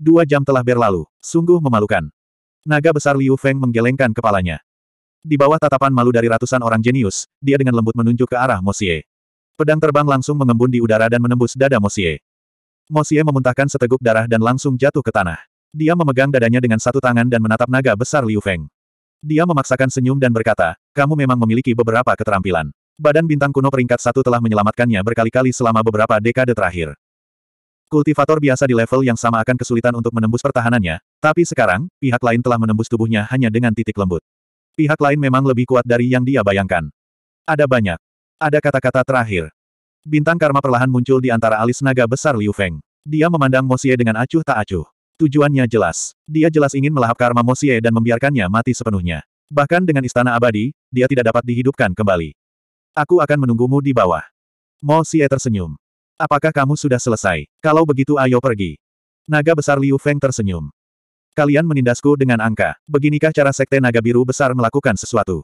Dua jam telah berlalu, sungguh memalukan. Naga besar Liu Feng menggelengkan kepalanya. Di bawah tatapan malu dari ratusan orang jenius, dia dengan lembut menunjuk ke arah Mosie. Pedang terbang langsung mengembun di udara dan menembus dada Mosie. Mosie memuntahkan seteguk darah dan langsung jatuh ke tanah. Dia memegang dadanya dengan satu tangan dan menatap naga besar Liu Feng. Dia memaksakan senyum dan berkata, kamu memang memiliki beberapa keterampilan. Badan bintang kuno peringkat satu telah menyelamatkannya berkali-kali selama beberapa dekade terakhir. Kultivator biasa di level yang sama akan kesulitan untuk menembus pertahanannya, tapi sekarang, pihak lain telah menembus tubuhnya hanya dengan titik lembut. Pihak lain memang lebih kuat dari yang dia bayangkan. Ada banyak. Ada kata-kata terakhir. Bintang karma perlahan muncul di antara alis naga besar Liu Feng. Dia memandang Mosie dengan acuh tak acuh. Tujuannya jelas. Dia jelas ingin melahap karma Mosie dan membiarkannya mati sepenuhnya. Bahkan dengan istana abadi, dia tidak dapat dihidupkan kembali. Aku akan menunggumu di bawah. Mo Xie tersenyum. Apakah kamu sudah selesai? Kalau begitu ayo pergi. Naga besar Liu Feng tersenyum. Kalian menindasku dengan angka. Beginikah cara sekte naga biru besar melakukan sesuatu?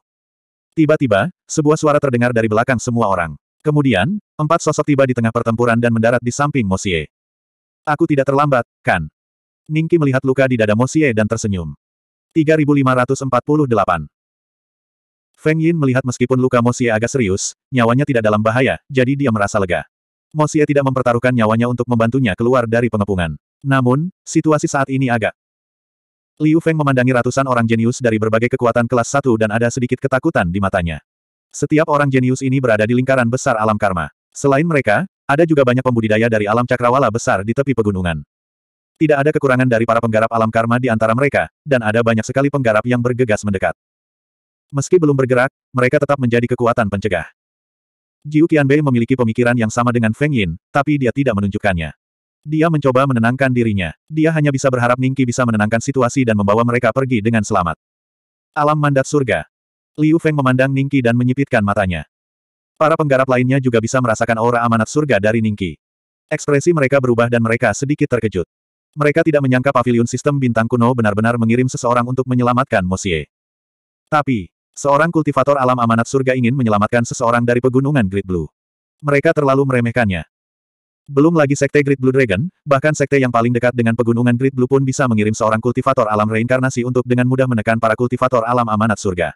Tiba-tiba, sebuah suara terdengar dari belakang semua orang. Kemudian, empat sosok tiba di tengah pertempuran dan mendarat di samping Mo Xie. Aku tidak terlambat, kan? Ningki melihat luka di dada Mo Xie dan tersenyum. 3548 Feng Yin melihat meskipun luka Mo Xie agak serius, nyawanya tidak dalam bahaya, jadi dia merasa lega. Mo Xie tidak mempertaruhkan nyawanya untuk membantunya keluar dari pengepungan. Namun, situasi saat ini agak Liu Feng memandangi ratusan orang jenius dari berbagai kekuatan kelas 1 dan ada sedikit ketakutan di matanya. Setiap orang jenius ini berada di lingkaran besar alam karma. Selain mereka, ada juga banyak pembudidaya dari alam cakrawala besar di tepi pegunungan. Tidak ada kekurangan dari para penggarap alam karma di antara mereka, dan ada banyak sekali penggarap yang bergegas mendekat. Meski belum bergerak, mereka tetap menjadi kekuatan pencegah. Jiu Qianbei memiliki pemikiran yang sama dengan Feng Yin, tapi dia tidak menunjukkannya. Dia mencoba menenangkan dirinya. Dia hanya bisa berharap Ningki bisa menenangkan situasi dan membawa mereka pergi dengan selamat. Alam mandat surga. Liu Feng memandang Ningki dan menyipitkan matanya. Para penggarap lainnya juga bisa merasakan aura amanat surga dari Ningki. Ekspresi mereka berubah dan mereka sedikit terkejut. Mereka tidak menyangka pavilion sistem bintang kuno benar-benar mengirim seseorang untuk menyelamatkan Mosie. Tapi, Seorang kultivator alam amanat surga ingin menyelamatkan seseorang dari pegunungan Great Blue. Mereka terlalu meremehkannya. Belum lagi sekte Great Blue Dragon, bahkan sekte yang paling dekat dengan pegunungan Great Blue pun bisa mengirim seorang kultivator alam reinkarnasi untuk dengan mudah menekan para kultivator alam amanat surga.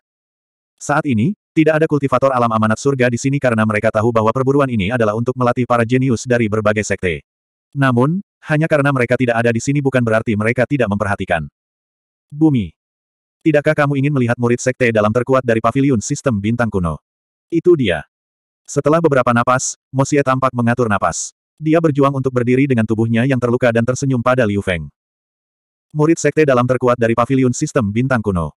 Saat ini, tidak ada kultivator alam amanat surga di sini karena mereka tahu bahwa perburuan ini adalah untuk melatih para jenius dari berbagai sekte. Namun, hanya karena mereka tidak ada di sini bukan berarti mereka tidak memperhatikan. Bumi Tidakkah kamu ingin melihat murid sekte dalam terkuat dari paviliun sistem bintang kuno? Itu dia. Setelah beberapa napas, Mosie tampak mengatur napas. Dia berjuang untuk berdiri dengan tubuhnya yang terluka dan tersenyum pada Liu Feng. Murid sekte dalam terkuat dari paviliun sistem bintang kuno.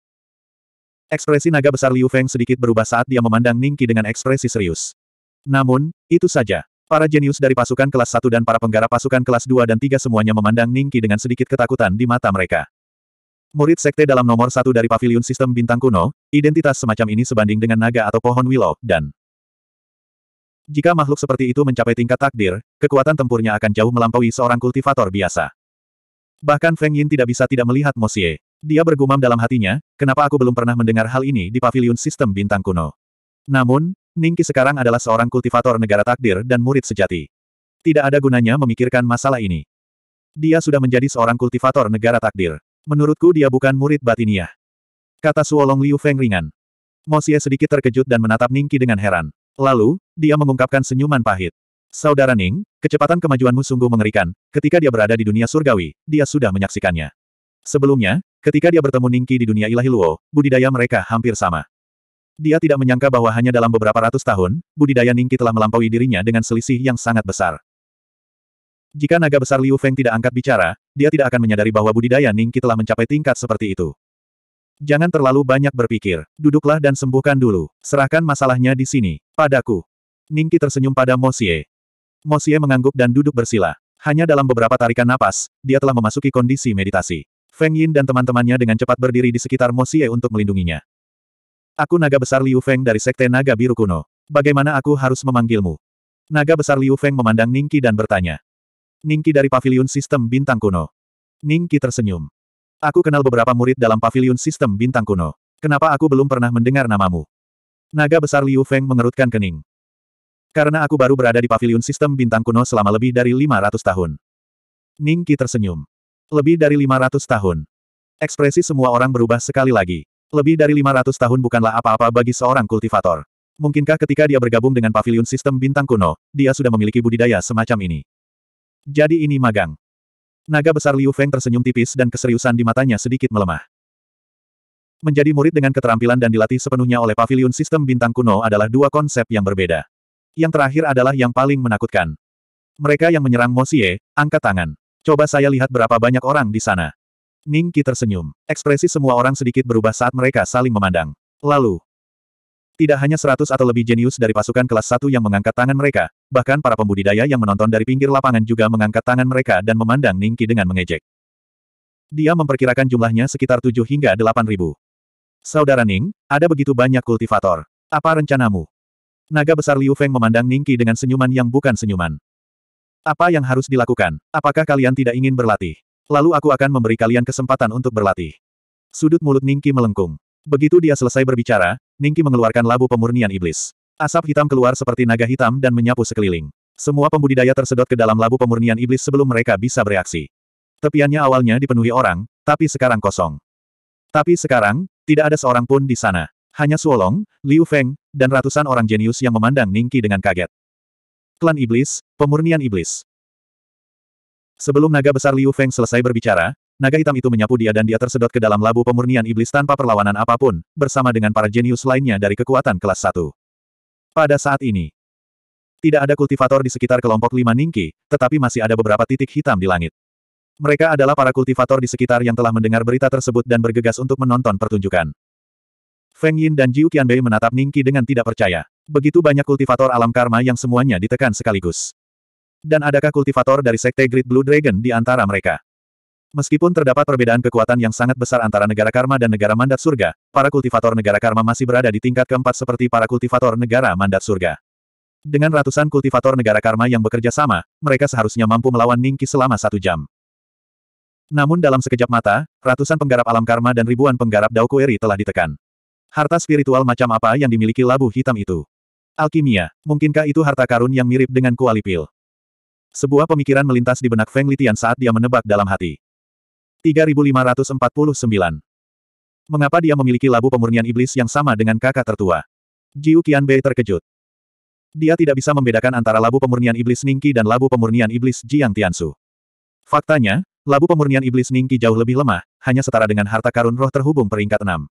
Ekspresi naga besar Liu Feng sedikit berubah saat dia memandang Ningki dengan ekspresi serius. Namun, itu saja. Para jenius dari pasukan kelas 1 dan para penggarap pasukan kelas 2 dan 3 semuanya memandang Ningki dengan sedikit ketakutan di mata mereka. Murid sekte dalam nomor satu dari pavilion sistem bintang kuno, identitas semacam ini sebanding dengan naga atau pohon willow, dan jika makhluk seperti itu mencapai tingkat takdir, kekuatan tempurnya akan jauh melampaui seorang kultivator biasa. Bahkan Feng Yin tidak bisa tidak melihat Mosie. Dia bergumam dalam hatinya, kenapa aku belum pernah mendengar hal ini di pavilion sistem bintang kuno. Namun, Ningki sekarang adalah seorang kultivator negara takdir dan murid sejati. Tidak ada gunanya memikirkan masalah ini. Dia sudah menjadi seorang kultivator negara takdir. Menurutku dia bukan murid batinia. Kata Suolong Liu Feng ringan. Mosie sedikit terkejut dan menatap Ningki dengan heran. Lalu, dia mengungkapkan senyuman pahit. Saudara Ning, kecepatan kemajuanmu sungguh mengerikan. Ketika dia berada di dunia surgawi, dia sudah menyaksikannya. Sebelumnya, ketika dia bertemu Ningki di dunia ilahi Luo, budidaya mereka hampir sama. Dia tidak menyangka bahwa hanya dalam beberapa ratus tahun, budidaya Ningki telah melampaui dirinya dengan selisih yang sangat besar. Jika naga besar Liu Feng tidak angkat bicara, dia tidak akan menyadari bahwa budidaya Ningki telah mencapai tingkat seperti itu. Jangan terlalu banyak berpikir. Duduklah dan sembuhkan dulu. Serahkan masalahnya di sini, padaku. Ningki tersenyum pada Mo Xie. Mo Xie mengangguk dan duduk bersila. Hanya dalam beberapa tarikan napas, dia telah memasuki kondisi meditasi. Feng Yin dan teman-temannya dengan cepat berdiri di sekitar Mo Xie untuk melindunginya. Aku naga besar Liu Feng dari Sekte Naga Biru Kuno. Bagaimana aku harus memanggilmu? Naga besar Liu Feng memandang Ningki dan bertanya. Ningki dari pavilion sistem bintang kuno. Ningki tersenyum. Aku kenal beberapa murid dalam pavilion sistem bintang kuno. Kenapa aku belum pernah mendengar namamu? Naga besar Liu Feng mengerutkan kening. Karena aku baru berada di pavilion sistem bintang kuno selama lebih dari 500 tahun. Ningki tersenyum. Lebih dari 500 tahun. Ekspresi semua orang berubah sekali lagi. Lebih dari 500 tahun bukanlah apa-apa bagi seorang kultivator. Mungkinkah ketika dia bergabung dengan pavilion sistem bintang kuno, dia sudah memiliki budidaya semacam ini? Jadi ini magang. Naga besar Liu Feng tersenyum tipis dan keseriusan di matanya sedikit melemah. Menjadi murid dengan keterampilan dan dilatih sepenuhnya oleh pavilion sistem bintang kuno adalah dua konsep yang berbeda. Yang terakhir adalah yang paling menakutkan. Mereka yang menyerang Mosie, angkat tangan. Coba saya lihat berapa banyak orang di sana. Ning Qi tersenyum. Ekspresi semua orang sedikit berubah saat mereka saling memandang. Lalu, tidak hanya seratus atau lebih jenius dari pasukan kelas satu yang mengangkat tangan mereka, bahkan para pembudidaya yang menonton dari pinggir lapangan juga mengangkat tangan mereka dan memandang Ningki dengan mengejek. Dia memperkirakan jumlahnya sekitar tujuh hingga delapan ribu. Saudara Ning, ada begitu banyak kultivator. Apa rencanamu? Naga besar Liu Feng memandang Ningki dengan senyuman yang bukan senyuman. Apa yang harus dilakukan? Apakah kalian tidak ingin berlatih? Lalu aku akan memberi kalian kesempatan untuk berlatih. Sudut mulut Ningki melengkung. Begitu dia selesai berbicara, Ningki mengeluarkan labu pemurnian iblis. Asap hitam keluar seperti naga hitam dan menyapu sekeliling. Semua pembudidaya tersedot ke dalam labu pemurnian iblis sebelum mereka bisa bereaksi. Tepiannya awalnya dipenuhi orang, tapi sekarang kosong. Tapi sekarang, tidak ada seorang pun di sana. Hanya Suolong, Liu Feng, dan ratusan orang jenius yang memandang Ningki dengan kaget. Klan Iblis, Pemurnian Iblis. Sebelum naga besar Liu Feng selesai berbicara, Naga hitam itu menyapu dia dan dia tersedot ke dalam labu pemurnian iblis tanpa perlawanan apapun, bersama dengan para jenius lainnya dari kekuatan kelas 1. Pada saat ini, tidak ada kultivator di sekitar kelompok lima Ningki, tetapi masih ada beberapa titik hitam di langit. Mereka adalah para kultivator di sekitar yang telah mendengar berita tersebut dan bergegas untuk menonton pertunjukan. Feng Yin dan Jiu Qianbei menatap Ningki dengan tidak percaya. Begitu banyak kultivator alam karma yang semuanya ditekan sekaligus. Dan adakah kultivator dari Sekte Great Blue Dragon di antara mereka? Meskipun terdapat perbedaan kekuatan yang sangat besar antara negara karma dan negara mandat surga, para kultivator negara karma masih berada di tingkat keempat seperti para kultivator negara mandat surga. Dengan ratusan kultivator negara karma yang bekerja sama, mereka seharusnya mampu melawan Ningki selama satu jam. Namun dalam sekejap mata, ratusan penggarap alam karma dan ribuan penggarap Dao telah ditekan. Harta spiritual macam apa yang dimiliki labu hitam itu? Alkimia, mungkinkah itu harta karun yang mirip dengan kualipil? Sebuah pemikiran melintas di benak Feng Litian saat dia menebak dalam hati. 3549. Mengapa dia memiliki labu pemurnian iblis yang sama dengan kakak tertua? Jiu Qianbei terkejut. Dia tidak bisa membedakan antara labu pemurnian iblis Ningqi dan labu pemurnian iblis Jiang Tiansu. Faktanya, labu pemurnian iblis Ningqi jauh lebih lemah, hanya setara dengan harta karun roh terhubung peringkat 6.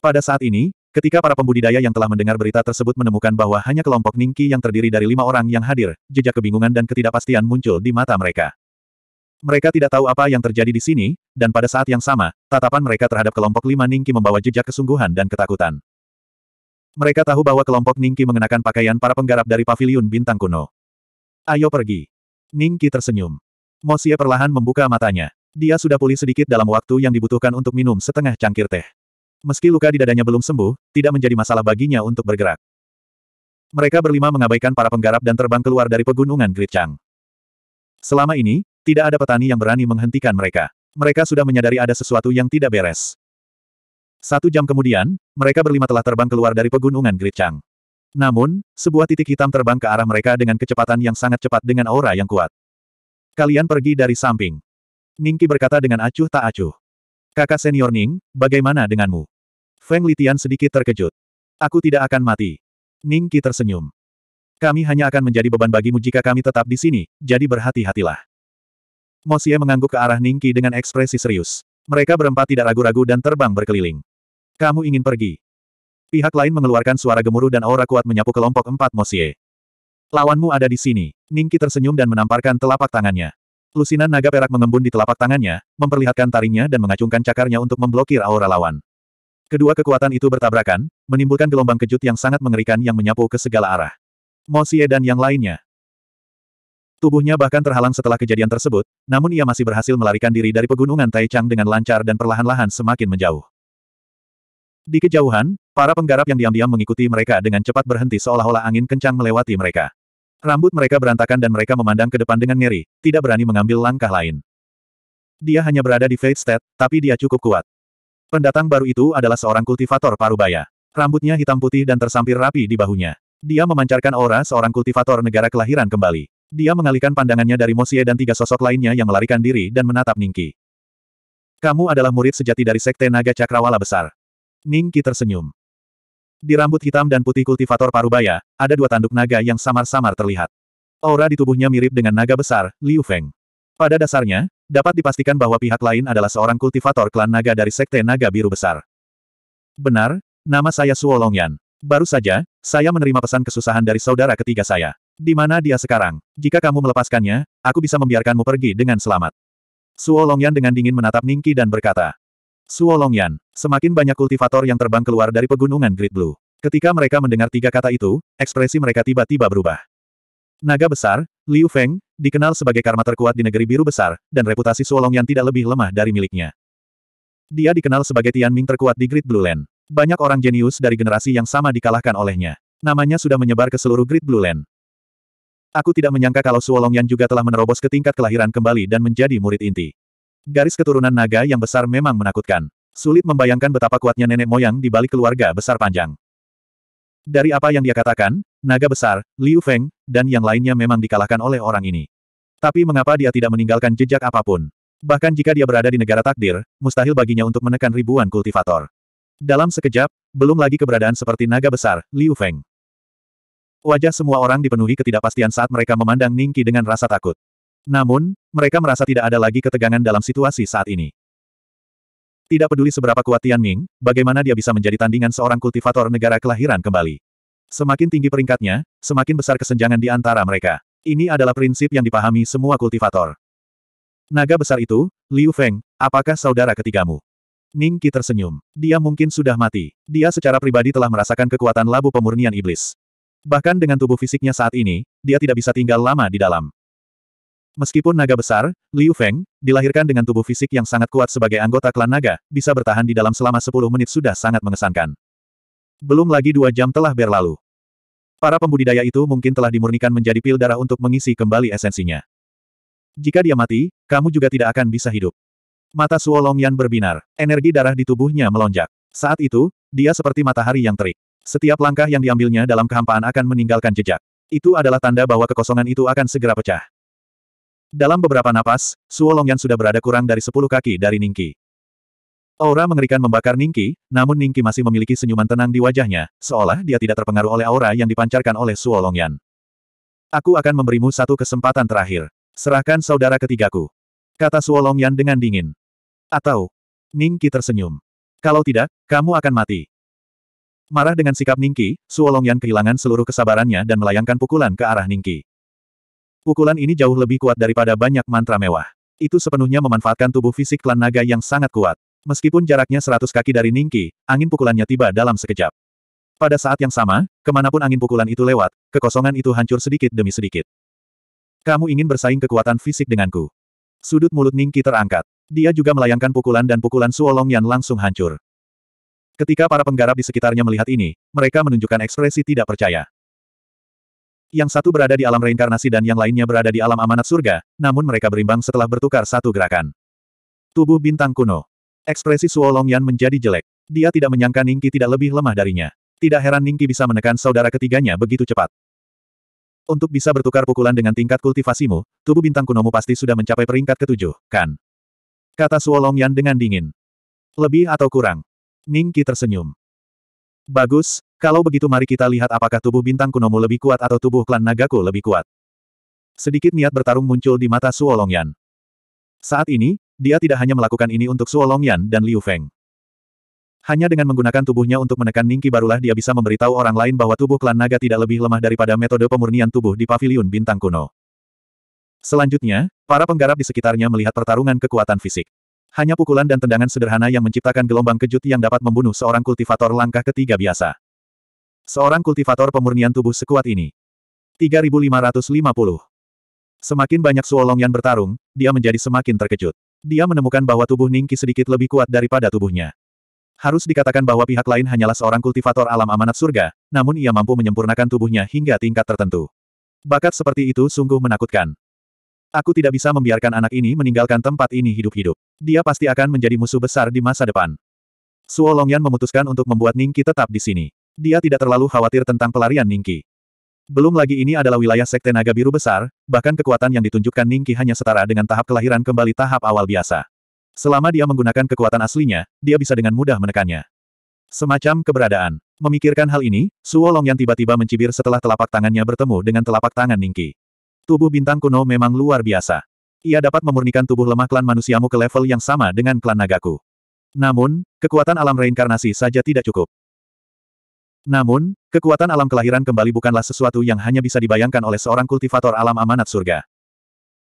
Pada saat ini, ketika para pembudidaya yang telah mendengar berita tersebut menemukan bahwa hanya kelompok Ningqi yang terdiri dari lima orang yang hadir, jejak kebingungan dan ketidakpastian muncul di mata mereka. Mereka tidak tahu apa yang terjadi di sini, dan pada saat yang sama, tatapan mereka terhadap kelompok lima Ningki membawa jejak kesungguhan dan ketakutan. Mereka tahu bahwa kelompok Ningki mengenakan pakaian para penggarap dari paviliun bintang kuno. Ayo pergi. Ningki tersenyum. Mosie perlahan membuka matanya. Dia sudah pulih sedikit dalam waktu yang dibutuhkan untuk minum setengah cangkir teh. Meski luka di dadanya belum sembuh, tidak menjadi masalah baginya untuk bergerak. Mereka berlima mengabaikan para penggarap dan terbang keluar dari pegunungan Gritchang. Selama ini, tidak ada petani yang berani menghentikan mereka. Mereka sudah menyadari ada sesuatu yang tidak beres. Satu jam kemudian, mereka berlima telah terbang keluar dari pegunungan Gritchang. Namun, sebuah titik hitam terbang ke arah mereka dengan kecepatan yang sangat cepat dengan aura yang kuat. Kalian pergi dari samping. Ningki berkata dengan acuh tak acuh. Kakak senior Ning, bagaimana denganmu? Feng Litian sedikit terkejut. Aku tidak akan mati. Ningki tersenyum. Kami hanya akan menjadi beban bagimu jika kami tetap di sini, jadi berhati-hatilah. Mosie mengangguk ke arah Ningki dengan ekspresi serius. Mereka berempat tidak ragu-ragu dan terbang berkeliling. Kamu ingin pergi. Pihak lain mengeluarkan suara gemuruh dan aura kuat menyapu kelompok empat Mosie. Lawanmu ada di sini. Ningki tersenyum dan menamparkan telapak tangannya. Lusinan naga perak mengembun di telapak tangannya, memperlihatkan taringnya dan mengacungkan cakarnya untuk memblokir aura lawan. Kedua kekuatan itu bertabrakan, menimbulkan gelombang kejut yang sangat mengerikan yang menyapu ke segala arah. Mosie dan yang lainnya. Tubuhnya bahkan terhalang setelah kejadian tersebut, namun ia masih berhasil melarikan diri dari pegunungan Taichang dengan lancar dan perlahan-lahan semakin menjauh. Di kejauhan, para penggarap yang diam-diam mengikuti mereka dengan cepat berhenti seolah-olah angin kencang melewati mereka. Rambut mereka berantakan dan mereka memandang ke depan dengan ngeri, tidak berani mengambil langkah lain. Dia hanya berada di Fate State, tapi dia cukup kuat. Pendatang baru itu adalah seorang kultivator parubaya. Rambutnya hitam putih dan tersampir rapi di bahunya. Dia memancarkan aura seorang kultivator negara kelahiran kembali. Dia mengalihkan pandangannya dari Mosie dan tiga sosok lainnya yang melarikan diri dan menatap Ningki. Kamu adalah murid sejati dari Sekte Naga Cakrawala Besar. Ningki tersenyum. Di rambut hitam dan putih kultivator parubaya, ada dua tanduk naga yang samar-samar terlihat. Aura di tubuhnya mirip dengan naga besar, Liu Feng. Pada dasarnya, dapat dipastikan bahwa pihak lain adalah seorang kultivator klan naga dari Sekte Naga Biru Besar. Benar, nama saya Suolongyan. Baru saja, saya menerima pesan kesusahan dari saudara ketiga saya. Di mana dia sekarang? Jika kamu melepaskannya, aku bisa membiarkanmu pergi dengan selamat. Suo Longyan dengan dingin menatap Ningki dan berkata. Suo Longyan, semakin banyak kultivator yang terbang keluar dari pegunungan Great Blue. Ketika mereka mendengar tiga kata itu, ekspresi mereka tiba-tiba berubah. Naga besar, Liu Feng, dikenal sebagai karma terkuat di negeri biru besar, dan reputasi Suo Longyan tidak lebih lemah dari miliknya. Dia dikenal sebagai Tian Ming terkuat di Great Blue Land. Banyak orang jenius dari generasi yang sama dikalahkan olehnya. Namanya sudah menyebar ke seluruh Great Blue Land. Aku tidak menyangka kalau Suolong Yan juga telah menerobos ke tingkat kelahiran kembali dan menjadi murid inti. Garis keturunan naga yang besar memang menakutkan. Sulit membayangkan betapa kuatnya nenek moyang di balik keluarga besar panjang. Dari apa yang dia katakan, naga besar, Liu Feng, dan yang lainnya memang dikalahkan oleh orang ini. Tapi mengapa dia tidak meninggalkan jejak apapun? Bahkan jika dia berada di negara takdir, mustahil baginya untuk menekan ribuan kultivator. Dalam sekejap, belum lagi keberadaan seperti naga besar, Liu Feng. Wajah semua orang dipenuhi ketidakpastian saat mereka memandang Ningki dengan rasa takut. Namun, mereka merasa tidak ada lagi ketegangan dalam situasi saat ini. Tidak peduli seberapa kuat Tian Ming, bagaimana dia bisa menjadi tandingan seorang kultivator negara kelahiran kembali. Semakin tinggi peringkatnya, semakin besar kesenjangan di antara mereka. Ini adalah prinsip yang dipahami semua kultivator. Naga besar itu, Liu Feng, apakah saudara ketigamu? Ning Qi tersenyum. Dia mungkin sudah mati. Dia secara pribadi telah merasakan kekuatan labu pemurnian iblis. Bahkan dengan tubuh fisiknya saat ini, dia tidak bisa tinggal lama di dalam. Meskipun naga besar, Liu Feng, dilahirkan dengan tubuh fisik yang sangat kuat sebagai anggota klan naga, bisa bertahan di dalam selama 10 menit sudah sangat mengesankan. Belum lagi dua jam telah berlalu. Para pembudidaya itu mungkin telah dimurnikan menjadi pil darah untuk mengisi kembali esensinya. Jika dia mati, kamu juga tidak akan bisa hidup. Mata Suolong Yan berbinar, energi darah di tubuhnya melonjak. Saat itu, dia seperti matahari yang terik. Setiap langkah yang diambilnya dalam kehampaan akan meninggalkan jejak. Itu adalah tanda bahwa kekosongan itu akan segera pecah. Dalam beberapa napas, Suo Longyan sudah berada kurang dari sepuluh kaki dari Ningki. Aura mengerikan membakar Ningki, namun Ningki masih memiliki senyuman tenang di wajahnya, seolah dia tidak terpengaruh oleh aura yang dipancarkan oleh Suo Longyan. Aku akan memberimu satu kesempatan terakhir. Serahkan saudara ketigaku. Kata Suo Longyan dengan dingin. Atau, Ningki tersenyum. Kalau tidak, kamu akan mati. Marah dengan sikap Ningki, Suolongyan kehilangan seluruh kesabarannya dan melayangkan pukulan ke arah Ningki. Pukulan ini jauh lebih kuat daripada banyak mantra mewah. Itu sepenuhnya memanfaatkan tubuh fisik klan naga yang sangat kuat. Meskipun jaraknya seratus kaki dari Ningki, angin pukulannya tiba dalam sekejap. Pada saat yang sama, kemanapun angin pukulan itu lewat, kekosongan itu hancur sedikit demi sedikit. Kamu ingin bersaing kekuatan fisik denganku. Sudut mulut Ningki terangkat. Dia juga melayangkan pukulan dan pukulan Suolongyan langsung hancur. Ketika para penggarap di sekitarnya melihat ini, mereka menunjukkan ekspresi tidak percaya. Yang satu berada di alam reinkarnasi dan yang lainnya berada di alam amanat surga, namun mereka berimbang setelah bertukar satu gerakan. Tubuh bintang kuno. Ekspresi Suo Longyan menjadi jelek. Dia tidak menyangka Ningki tidak lebih lemah darinya. Tidak heran Ningki bisa menekan saudara ketiganya begitu cepat. Untuk bisa bertukar pukulan dengan tingkat kultivasimu, tubuh bintang kunomu pasti sudah mencapai peringkat ketujuh, kan? Kata Suo Longyan dengan dingin. Lebih atau kurang, Ning Qi tersenyum. Bagus, kalau begitu mari kita lihat apakah tubuh bintang kunomu lebih kuat atau tubuh klan Nagaku lebih kuat. Sedikit niat bertarung muncul di mata Suolongyan. Saat ini, dia tidak hanya melakukan ini untuk Suolongyan dan Liu Feng. Hanya dengan menggunakan tubuhnya untuk menekan Ningki barulah dia bisa memberitahu orang lain bahwa tubuh klan naga tidak lebih lemah daripada metode pemurnian tubuh di paviliun bintang kuno. Selanjutnya, para penggarap di sekitarnya melihat pertarungan kekuatan fisik. Hanya pukulan dan tendangan sederhana yang menciptakan gelombang kejut yang dapat membunuh seorang kultivator langkah ketiga biasa. Seorang kultivator pemurnian tubuh sekuat ini. 3550. Semakin banyak suolong yang bertarung, dia menjadi semakin terkejut. Dia menemukan bahwa tubuh Ningki sedikit lebih kuat daripada tubuhnya. Harus dikatakan bahwa pihak lain hanyalah seorang kultivator alam amanat surga, namun ia mampu menyempurnakan tubuhnya hingga tingkat tertentu. Bakat seperti itu sungguh menakutkan. Aku tidak bisa membiarkan anak ini meninggalkan tempat ini hidup-hidup. Dia pasti akan menjadi musuh besar di masa depan. Suo Longyan memutuskan untuk membuat Ningki tetap di sini. Dia tidak terlalu khawatir tentang pelarian Ningki. Belum lagi ini adalah wilayah Sekte Naga Biru besar, bahkan kekuatan yang ditunjukkan Ningki hanya setara dengan tahap kelahiran kembali tahap awal biasa. Selama dia menggunakan kekuatan aslinya, dia bisa dengan mudah menekannya. Semacam keberadaan. Memikirkan hal ini, Suo Longyan tiba-tiba mencibir setelah telapak tangannya bertemu dengan telapak tangan Ningki. Tubuh bintang kuno memang luar biasa. Ia dapat memurnikan tubuh lemah klan manusiamu ke level yang sama dengan klan nagaku. Namun, kekuatan alam reinkarnasi saja tidak cukup. Namun, kekuatan alam kelahiran kembali bukanlah sesuatu yang hanya bisa dibayangkan oleh seorang kultivator alam amanat surga.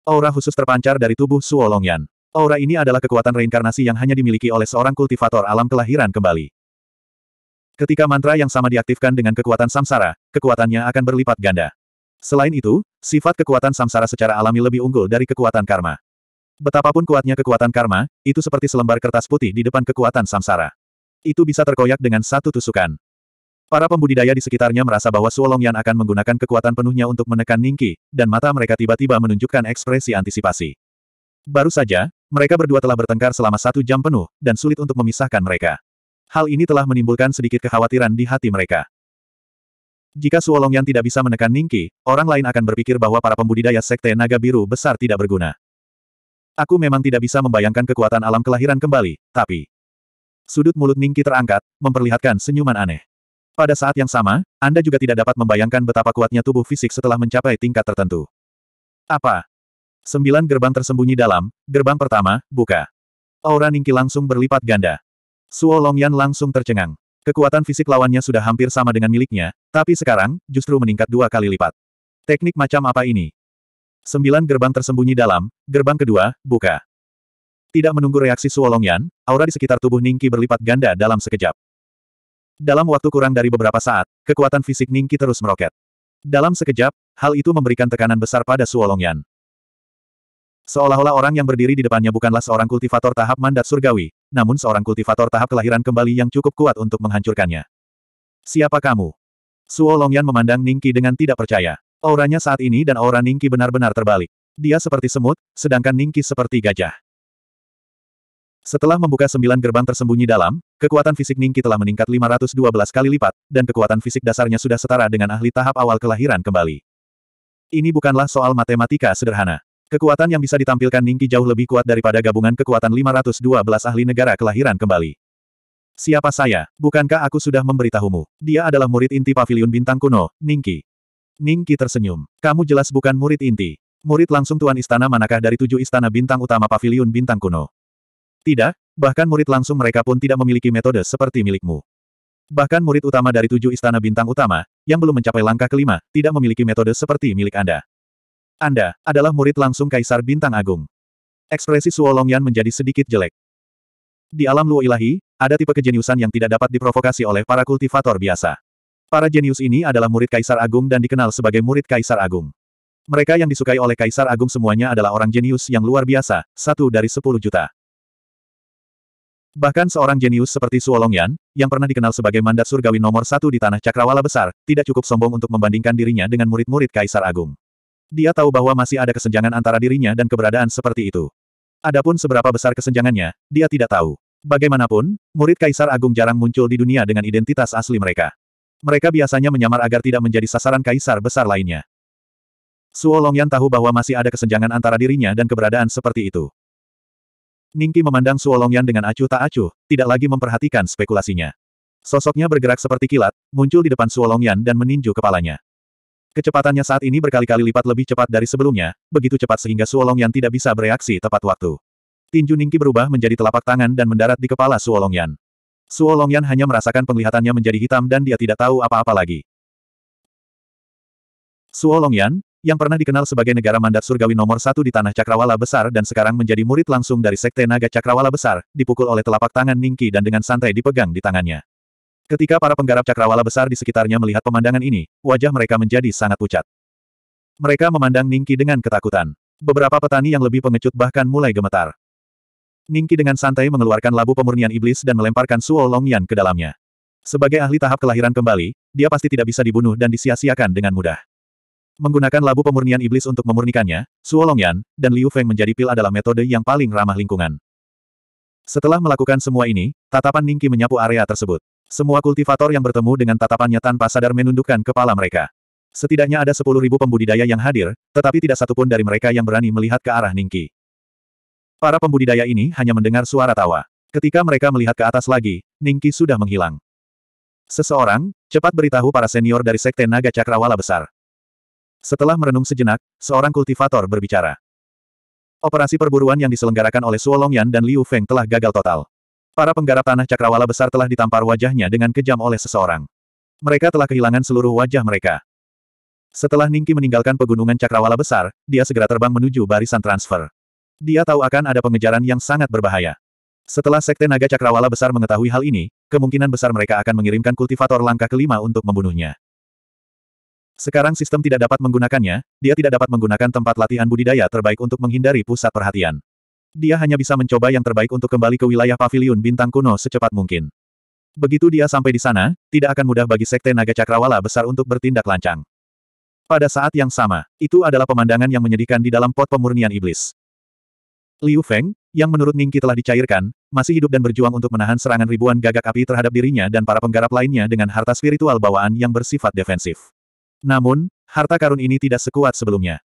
Aura khusus terpancar dari tubuh Suo Aura ini adalah kekuatan reinkarnasi yang hanya dimiliki oleh seorang kultivator alam kelahiran kembali. Ketika mantra yang sama diaktifkan dengan kekuatan samsara, kekuatannya akan berlipat ganda. Selain itu, sifat kekuatan samsara secara alami lebih unggul dari kekuatan karma. Betapapun kuatnya kekuatan karma, itu seperti selembar kertas putih di depan kekuatan samsara. Itu bisa terkoyak dengan satu tusukan. Para pembudidaya di sekitarnya merasa bahwa Suolongyan akan menggunakan kekuatan penuhnya untuk menekan Ningki, dan mata mereka tiba-tiba menunjukkan ekspresi antisipasi. Baru saja, mereka berdua telah bertengkar selama satu jam penuh, dan sulit untuk memisahkan mereka. Hal ini telah menimbulkan sedikit kekhawatiran di hati mereka. Jika Suolong Suolongyan tidak bisa menekan Ningki, orang lain akan berpikir bahwa para pembudidaya Sekte Naga Biru besar tidak berguna. Aku memang tidak bisa membayangkan kekuatan alam kelahiran kembali, tapi... Sudut mulut Ningki terangkat, memperlihatkan senyuman aneh. Pada saat yang sama, Anda juga tidak dapat membayangkan betapa kuatnya tubuh fisik setelah mencapai tingkat tertentu. Apa? Sembilan gerbang tersembunyi dalam, gerbang pertama, buka. Aura Ningki langsung berlipat ganda. Suolong Yan langsung tercengang. Kekuatan fisik lawannya sudah hampir sama dengan miliknya, tapi sekarang, justru meningkat dua kali lipat. Teknik macam apa ini? Sembilan gerbang tersembunyi dalam, gerbang kedua, buka. Tidak menunggu reaksi Suolongyan, aura di sekitar tubuh Ningki berlipat ganda dalam sekejap. Dalam waktu kurang dari beberapa saat, kekuatan fisik Ningki terus meroket. Dalam sekejap, hal itu memberikan tekanan besar pada Suolongyan. Seolah-olah orang yang berdiri di depannya bukanlah seorang kultivator tahap mandat surgawi, namun seorang kultivator tahap kelahiran kembali yang cukup kuat untuk menghancurkannya. Siapa kamu? Suo Longyan memandang Ningki dengan tidak percaya. Auranya saat ini dan aura Ningki benar-benar terbalik. Dia seperti semut, sedangkan Ningki seperti gajah. Setelah membuka sembilan gerbang tersembunyi dalam, kekuatan fisik Ningki telah meningkat 512 kali lipat, dan kekuatan fisik dasarnya sudah setara dengan ahli tahap awal kelahiran kembali. Ini bukanlah soal matematika sederhana. Kekuatan yang bisa ditampilkan Ningki jauh lebih kuat daripada gabungan kekuatan 512 ahli negara kelahiran kembali. Siapa saya? Bukankah aku sudah memberitahumu? Dia adalah murid inti pavilion bintang kuno, Ningki. Ningki tersenyum. Kamu jelas bukan murid inti. Murid langsung Tuan Istana manakah dari tujuh istana bintang utama pavilion bintang kuno? Tidak, bahkan murid langsung mereka pun tidak memiliki metode seperti milikmu. Bahkan murid utama dari tujuh istana bintang utama, yang belum mencapai langkah kelima, tidak memiliki metode seperti milik Anda. Anda, adalah murid langsung Kaisar Bintang Agung. Ekspresi Suolongyan menjadi sedikit jelek. Di alam luo ilahi, ada tipe kejeniusan yang tidak dapat diprovokasi oleh para kultivator biasa. Para jenius ini adalah murid Kaisar Agung dan dikenal sebagai murid Kaisar Agung. Mereka yang disukai oleh Kaisar Agung semuanya adalah orang jenius yang luar biasa, satu dari sepuluh juta. Bahkan seorang jenius seperti Suolongyan, yang pernah dikenal sebagai mandat surgawi nomor satu di tanah cakrawala besar, tidak cukup sombong untuk membandingkan dirinya dengan murid-murid Kaisar Agung. Dia tahu bahwa masih ada kesenjangan antara dirinya dan keberadaan seperti itu. Adapun seberapa besar kesenjangannya, dia tidak tahu. Bagaimanapun, murid Kaisar Agung jarang muncul di dunia dengan identitas asli mereka. Mereka biasanya menyamar agar tidak menjadi sasaran kaisar besar lainnya. Suo Longyan tahu bahwa masih ada kesenjangan antara dirinya dan keberadaan seperti itu. Ningki memandang Suo Longyan dengan acuh tak acuh, tidak lagi memperhatikan spekulasinya. Sosoknya bergerak seperti kilat, muncul di depan Suolongyan dan meninju kepalanya. Kecepatannya saat ini berkali-kali lipat lebih cepat dari sebelumnya, begitu cepat sehingga Suolong Yan tidak bisa bereaksi tepat waktu. Tinju Ningki berubah menjadi telapak tangan dan mendarat di kepala Suolong Yan. Suolong Yan hanya merasakan penglihatannya menjadi hitam dan dia tidak tahu apa-apa lagi. Suolong Yan, yang pernah dikenal sebagai negara mandat surgawi nomor satu di tanah Cakrawala Besar dan sekarang menjadi murid langsung dari Sekte Naga Cakrawala Besar, dipukul oleh telapak tangan Ningki dan dengan santai dipegang di tangannya. Ketika para penggarap cakrawala besar di sekitarnya melihat pemandangan ini, wajah mereka menjadi sangat pucat. Mereka memandang Ningki dengan ketakutan. Beberapa petani yang lebih pengecut bahkan mulai gemetar. Ningki dengan santai mengeluarkan labu pemurnian iblis dan melemparkan Suo Longyan ke dalamnya. Sebagai ahli tahap kelahiran kembali, dia pasti tidak bisa dibunuh dan disia-siakan dengan mudah. Menggunakan labu pemurnian iblis untuk memurnikannya, Suo Longyan dan Liu Feng menjadi pil adalah metode yang paling ramah lingkungan. Setelah melakukan semua ini, tatapan Ningki menyapu area tersebut. Semua kultivator yang bertemu dengan tatapannya tanpa sadar menundukkan kepala mereka. Setidaknya ada sepuluh ribu pembudidaya yang hadir, tetapi tidak satupun dari mereka yang berani melihat ke arah Ningki. Para pembudidaya ini hanya mendengar suara tawa. Ketika mereka melihat ke atas lagi, Ningki sudah menghilang. Seseorang, cepat beritahu para senior dari Sekte Naga Cakrawala Besar. Setelah merenung sejenak, seorang kultivator berbicara. Operasi perburuan yang diselenggarakan oleh Suolongyan dan Liu Feng telah gagal total. Para penggarap tanah cakrawala besar telah ditampar wajahnya dengan kejam oleh seseorang. Mereka telah kehilangan seluruh wajah mereka. Setelah Ningki meninggalkan pegunungan cakrawala besar, dia segera terbang menuju barisan transfer. Dia tahu akan ada pengejaran yang sangat berbahaya. Setelah Sekte Naga Cakrawala besar mengetahui hal ini, kemungkinan besar mereka akan mengirimkan kultivator langkah kelima untuk membunuhnya. Sekarang sistem tidak dapat menggunakannya, dia tidak dapat menggunakan tempat latihan budidaya terbaik untuk menghindari pusat perhatian. Dia hanya bisa mencoba yang terbaik untuk kembali ke wilayah paviliun bintang kuno secepat mungkin. Begitu dia sampai di sana, tidak akan mudah bagi Sekte Naga Cakrawala besar untuk bertindak lancang. Pada saat yang sama, itu adalah pemandangan yang menyedihkan di dalam pot pemurnian iblis. Liu Feng, yang menurut Ningki telah dicairkan, masih hidup dan berjuang untuk menahan serangan ribuan gagak api terhadap dirinya dan para penggarap lainnya dengan harta spiritual bawaan yang bersifat defensif. Namun, harta karun ini tidak sekuat sebelumnya.